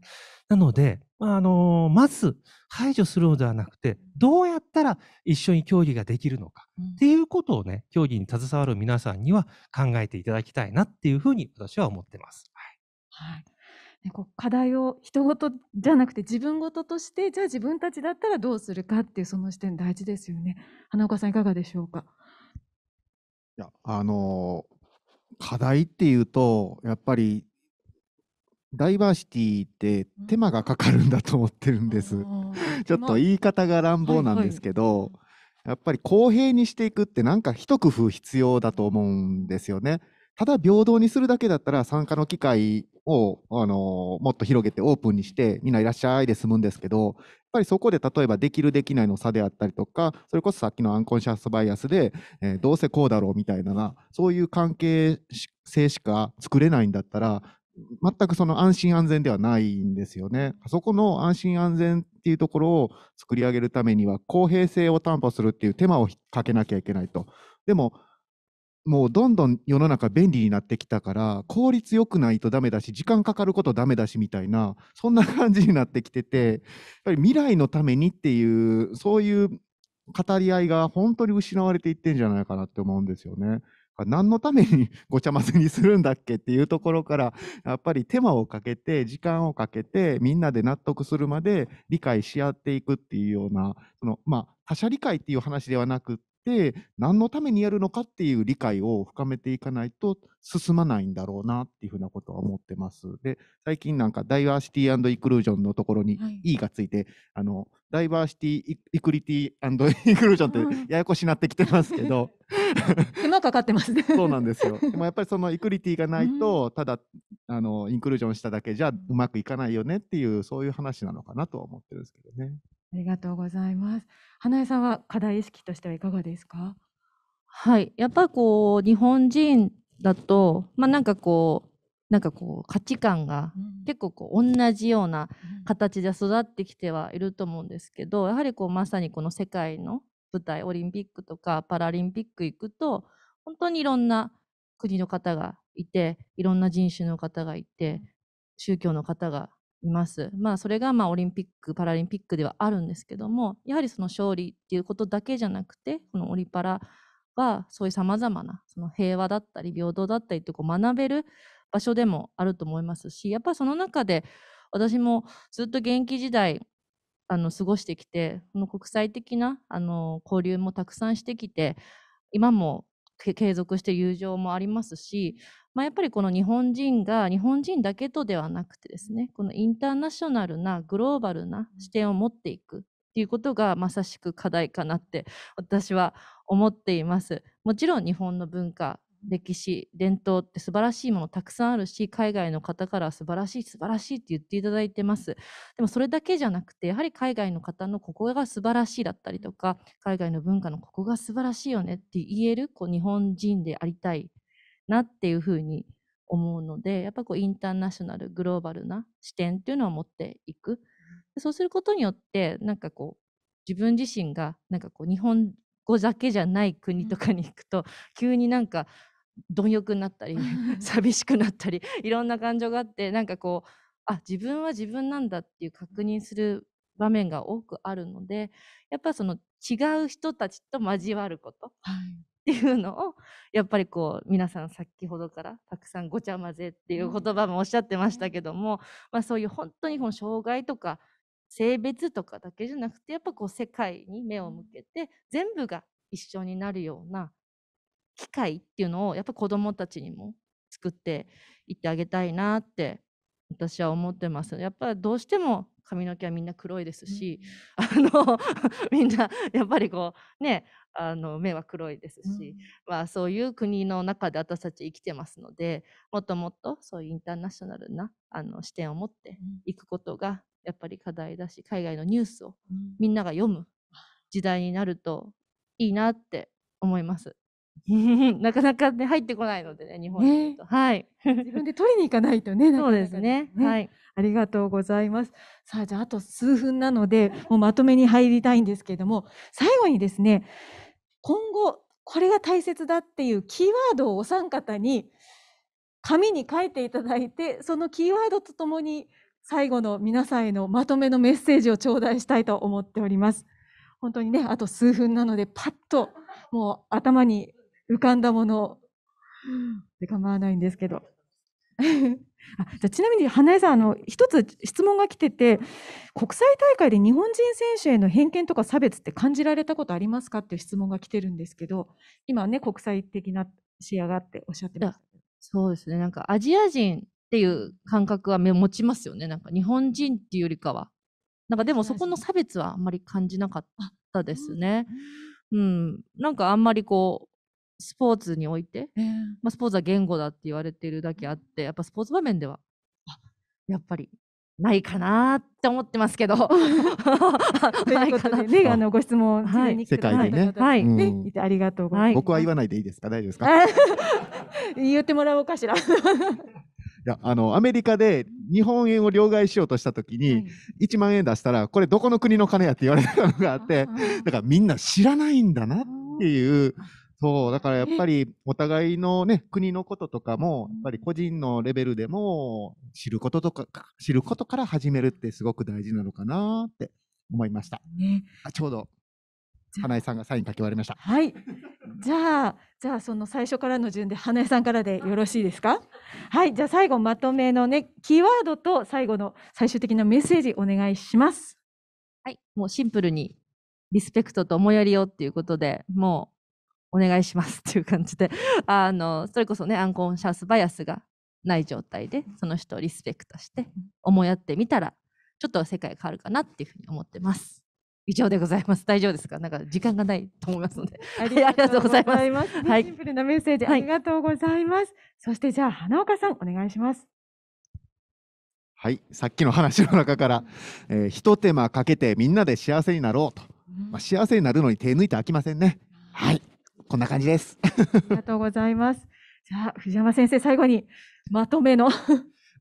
Speaker 6: なので、あ、のー、まず排除するのではなくて、どうやったら一緒に競技ができるのか、っていうことをね、競技に携わる皆さんには考えていただきたいなっていうふうに私は思ってます。
Speaker 3: はい、はいね、こう課題を人事じゃなくて自分事としてじゃあ自分たちだったらどうするかっていうその視点大事ですよね。花岡さんいかがでしょうか。
Speaker 5: いやあの課題っていうとやっぱりダイバーシティって手間がかかるんだと思ってるんです。ちょっと言い方が乱暴なんですけど、はいはい、やっぱり公平にしていくってなんか一工夫必要だと思うんですよね。ただ平等にするだけだったら参加の機会を、あのもっと広げてオープンにしてみんないらっしゃいで済むんですけどやっぱりそこで例えばできるできないの差であったりとかそれこそさっきのアンコンシャスバイアスで、えー、どうせこうだろうみたいなそういう関係性しか作れないんだったら全くその安心安全ではないんですよね。そこの安心安全っていうところを作り上げるためには公平性を担保するっていう手間をかけなきゃいけないと。でももうどんどん世の中便利になってきたから効率よくないとダメだし時間かかることダメだしみたいなそんな感じになってきててやっぱり未来のためにっていうそういう語り合いが本当に失われていってんじゃないかなって思うんですよね。何のために ごちゃ混ぜにするんだっけっていうところからやっぱり手間をかけて時間をかけてみんなで納得するまで理解し合っていくっていうようなその、まあ、他者理解っていう話ではなくて何のためにやるのかっていう理解を深めていかないと進まないんだろうなっていうふうなことは思ってます。で最近なんかダイバーシティイクルージョンのところに E がついて、はい、あのダイバーシティイクリティイクルージョンってややこしになってきてますけど。手間かかってますね。そうなんですよ。でもやっぱりそのイクリティがないと、ただあのインクルージョンしただけじゃうまくいかないよねっていうそういう話なのかなとは思ってるんですけどね。
Speaker 4: ありがとうございます。花江さんは課題意識としてはいかがですか。はい、やっぱこう日本人だと、まあ、なんかこうなんかこう価値観が結構こう同じような形で育ってきてはいると思うんですけどやはりこうまさにこの世界の舞台オリンピックとかパラリンピック行くと本当にいろんな国の方がいていろんな人種の方がいて宗教の方がいます。まあ、それがまあオリンピック・パラリンピックではあるんですけどもやはりその勝利っていうことだけじゃなくてこのオリパラはそういうさまざまなその平和だったり平等だったりってこう学べる場所でもあると思いますしやっぱりその中で私もずっと現役時代あの過ごしてきてこの国際的なあの交流もたくさんしてきて今も継続して友情もありますし、まあ、やっぱりこの日本人が日本人だけとではなくてですねこのインターナショナルなグローバルな視点を持っていくっていうことがまさしく課題かなって私は思っています。もちろん日本の文化歴史伝統って素晴らしいものたくさんあるし海外の方から素晴らしい素晴らしいって言っていただいてますでもそれだけじゃなくてやはり海外の方のここが素晴らしいだったりとか海外の文化のここが素晴らしいよねって言えるこう日本人でありたいなっていうふうに思うのでやっぱこうインターナショナルグローバルな視点っていうのを持っていくそうすることによってなんかこう自分自身がなんかこう日本語だけじゃない国とかに行くと、急になんか貪欲になったり 寂しくなったりいろんな感情があってなんかこうあ自分は自分なんだっていう確認する場面が多くあるのでやっぱその違う人たちと交わること、はい、っていうのをやっぱりこう皆さん先ほどからたくさんごちゃ混ぜっていう言葉もおっしゃってましたけども、うん、まあ、そういう本当にこの障害とか性別とかだけじゃなくてやっぱこう世界に目を向けて全部が一緒になるような機会っていうのをやっぱ子どもたちにも作っていってあげたいなって私は思ってます。やっぱどうしても髪の毛はみんな黒いですし、うん、あの みんなやっぱりこうねあの目は黒いですし、うん、まあ、そういう国の中で私たち生きてますのでもっともっとそういうインターナショナルなあの視点を持っていくことがやっぱり課題だし海外のニュースをみんなが読む時代になるといいなって思います。なかなかね入ってこないのでね日本に、ね、はい
Speaker 3: 自分で取りに行かないとねそうですね、ね、はいありがとうございますさあじゃああと数分なのでもうまとめに入りたいんですけれども最後にですね今後これが大切だっていうキーワードをお三方に紙に書いていただいてそのキーワードとともに最後の皆さんへのまとめのメッセージを頂戴したいと思っております。本当にね、あと数分なので、パッともう頭に浮かんだもので構わないんですけど。あじゃちなみに花江さんあの、一つ質問が来てて、国際大会で日本人選手への偏見とか差別って感じられたことありますかっていう質問が来て
Speaker 4: るんですけど、今ね、国際的な視野があっておっしゃってました。そうですね、なんかアジア人っていう感覚は持ちますよねなんか日本人っていうよりかはなんかでもそこの差別はあんまり感じなかったですね。うん、なんかあんまりこうスポーツにおいて、まあ、スポーツは言語だって言われてるだけあってやっぱスポーツ場面ではやっぱりないかなって思ってますけど。というこね、あのご質問、はい、世界でね、はいう
Speaker 3: ん、ありがとうございます。
Speaker 5: 僕は言わないでいいですか、大丈夫ですか。
Speaker 3: 言ってもらおうかしら。
Speaker 5: あのアメリカで日本円を両替しようとした時に、1万円出したらこれどこの国の金やって言われたのがあってだからみんな知らないんだなっていう。そうだからやっぱりお互いの、ね、国のこととかもやっぱり個人のレベルでも知ることとか知ることから始めるってすごく大事なのかなって思いました。ね、あちょうど花江さんがサイン書き終わりました。は
Speaker 3: い。じゃあ、じゃあその最初からの順で花江さんからでよろしいですか。はい。じゃあ最後まとめのね、キーワードと最後の最終的なメッセージお願いし
Speaker 4: ます。はい。もうシンプルにリスペクトと思いやりをっていうことで、もうお願いしますっていう感じで、あのそれこそね、アンコンシャスバイアスがない状態で、その人をリスペクトして思いやってみたら、ちょっと世界変わるかなっていうふうに思ってます。以上でございます。大丈夫ですかなんか時間がないと思いますので。ありがとうございます。ますシンプルなメッセージ、はい、あり
Speaker 3: がとうございます。そして
Speaker 4: じゃあ、花岡
Speaker 3: さん、お願いします。
Speaker 5: はい、さっきの話の中から、えー、ひと手間かけてみんなで幸せになろうと、まあ、幸せになるのに手抜いて飽きませんね。は
Speaker 6: い、こんな感じです。あ
Speaker 3: りがとうございます。じゃあ、藤山先生、最後にまとめの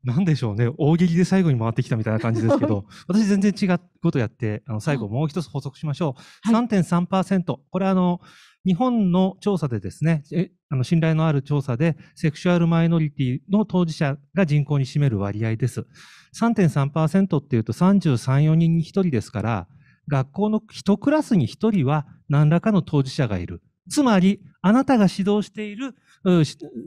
Speaker 6: なんでしょうね、大喜利で最後に回ってきたみたいな感じですけど、私、全然違うことやって、あの最後、もう一つ補足しましょう、はい、3.3%、これあの、日本の調査でですね、えあの信頼のある調査で、セクシュアルマイノリティの当事者が人口に占める割合です。3.3%っていうと、33、4人に1人ですから、学校の1クラスに1人は何らかの当事者がいる。つまり、あなたが指導している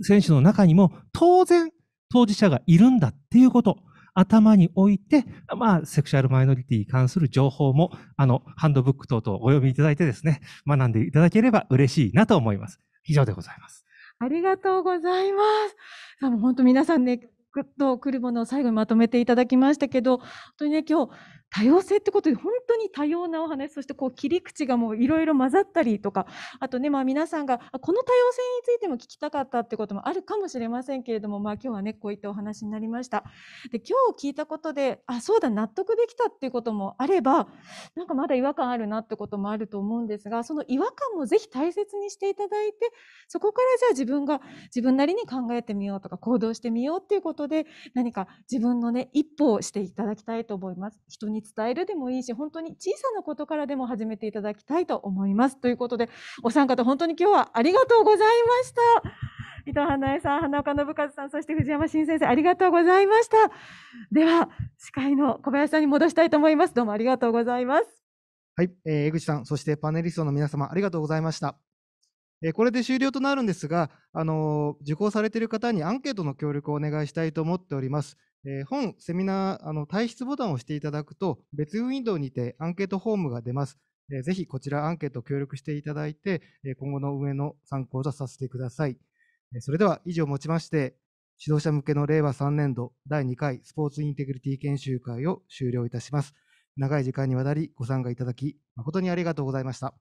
Speaker 6: 選手の中にも、当然、当事者がいるんだっていうこと、頭に置いて、まあ、セクシャルマイノリティに関する情報も、あの、ハンドブック等々お読みいただいてですね、学んでいただければ嬉しいなと思います。以上でございます。
Speaker 3: ありがとうございます。多分本当皆さんね、ぐっと来るものを最後にまとめていただきましたけど、本当にね、今日多様性ってことで本当に多様なお話そしてこう切り口がもういろいろ混ざったりとかあとねまあ皆さんがこの多様性についても聞きたかったってこともあるかもしれませんけれどもまあ今日はねこういったお話になりましたで今日聞いたことであそうだ納得できたっていうこともあればなんかまだ違和感あるなってこともあると思うんですがその違和感もぜひ大切にしていただいてそこからじゃあ自分が自分なりに考えてみようとか行動してみようっていうことで何か自分のね一歩をしていただきたいと思います人にに伝えるでもいいし本当に小さなことからでも始めていただきたいと思いますということでお三方本当に今日はありがとうございました伊藤花江さん花岡信和さんそして藤山新先生ありがとうございましたでは司会の小林さんに戻したいと思いますどうもありがとうございます
Speaker 1: はい、えー、江口さんそしてパネリストの皆様ありがとうございましたこれで終了となるんですが、あの受講されている方にアンケートの協力をお願いしたいと思っております。えー、本セミナーあの退出ボタンを押していただくと、別ウィンドウにてアンケートフォームが出ます。えー、ぜひこちらアンケート協力していただいて、え今後の運営の参考とさせてください。えそれでは以上をもちまして、指導者向けの令和3年度第2回スポーツインテグリティ研修会を終了いたします。長い時間にわたりご参加いただき、誠にありがとうございました。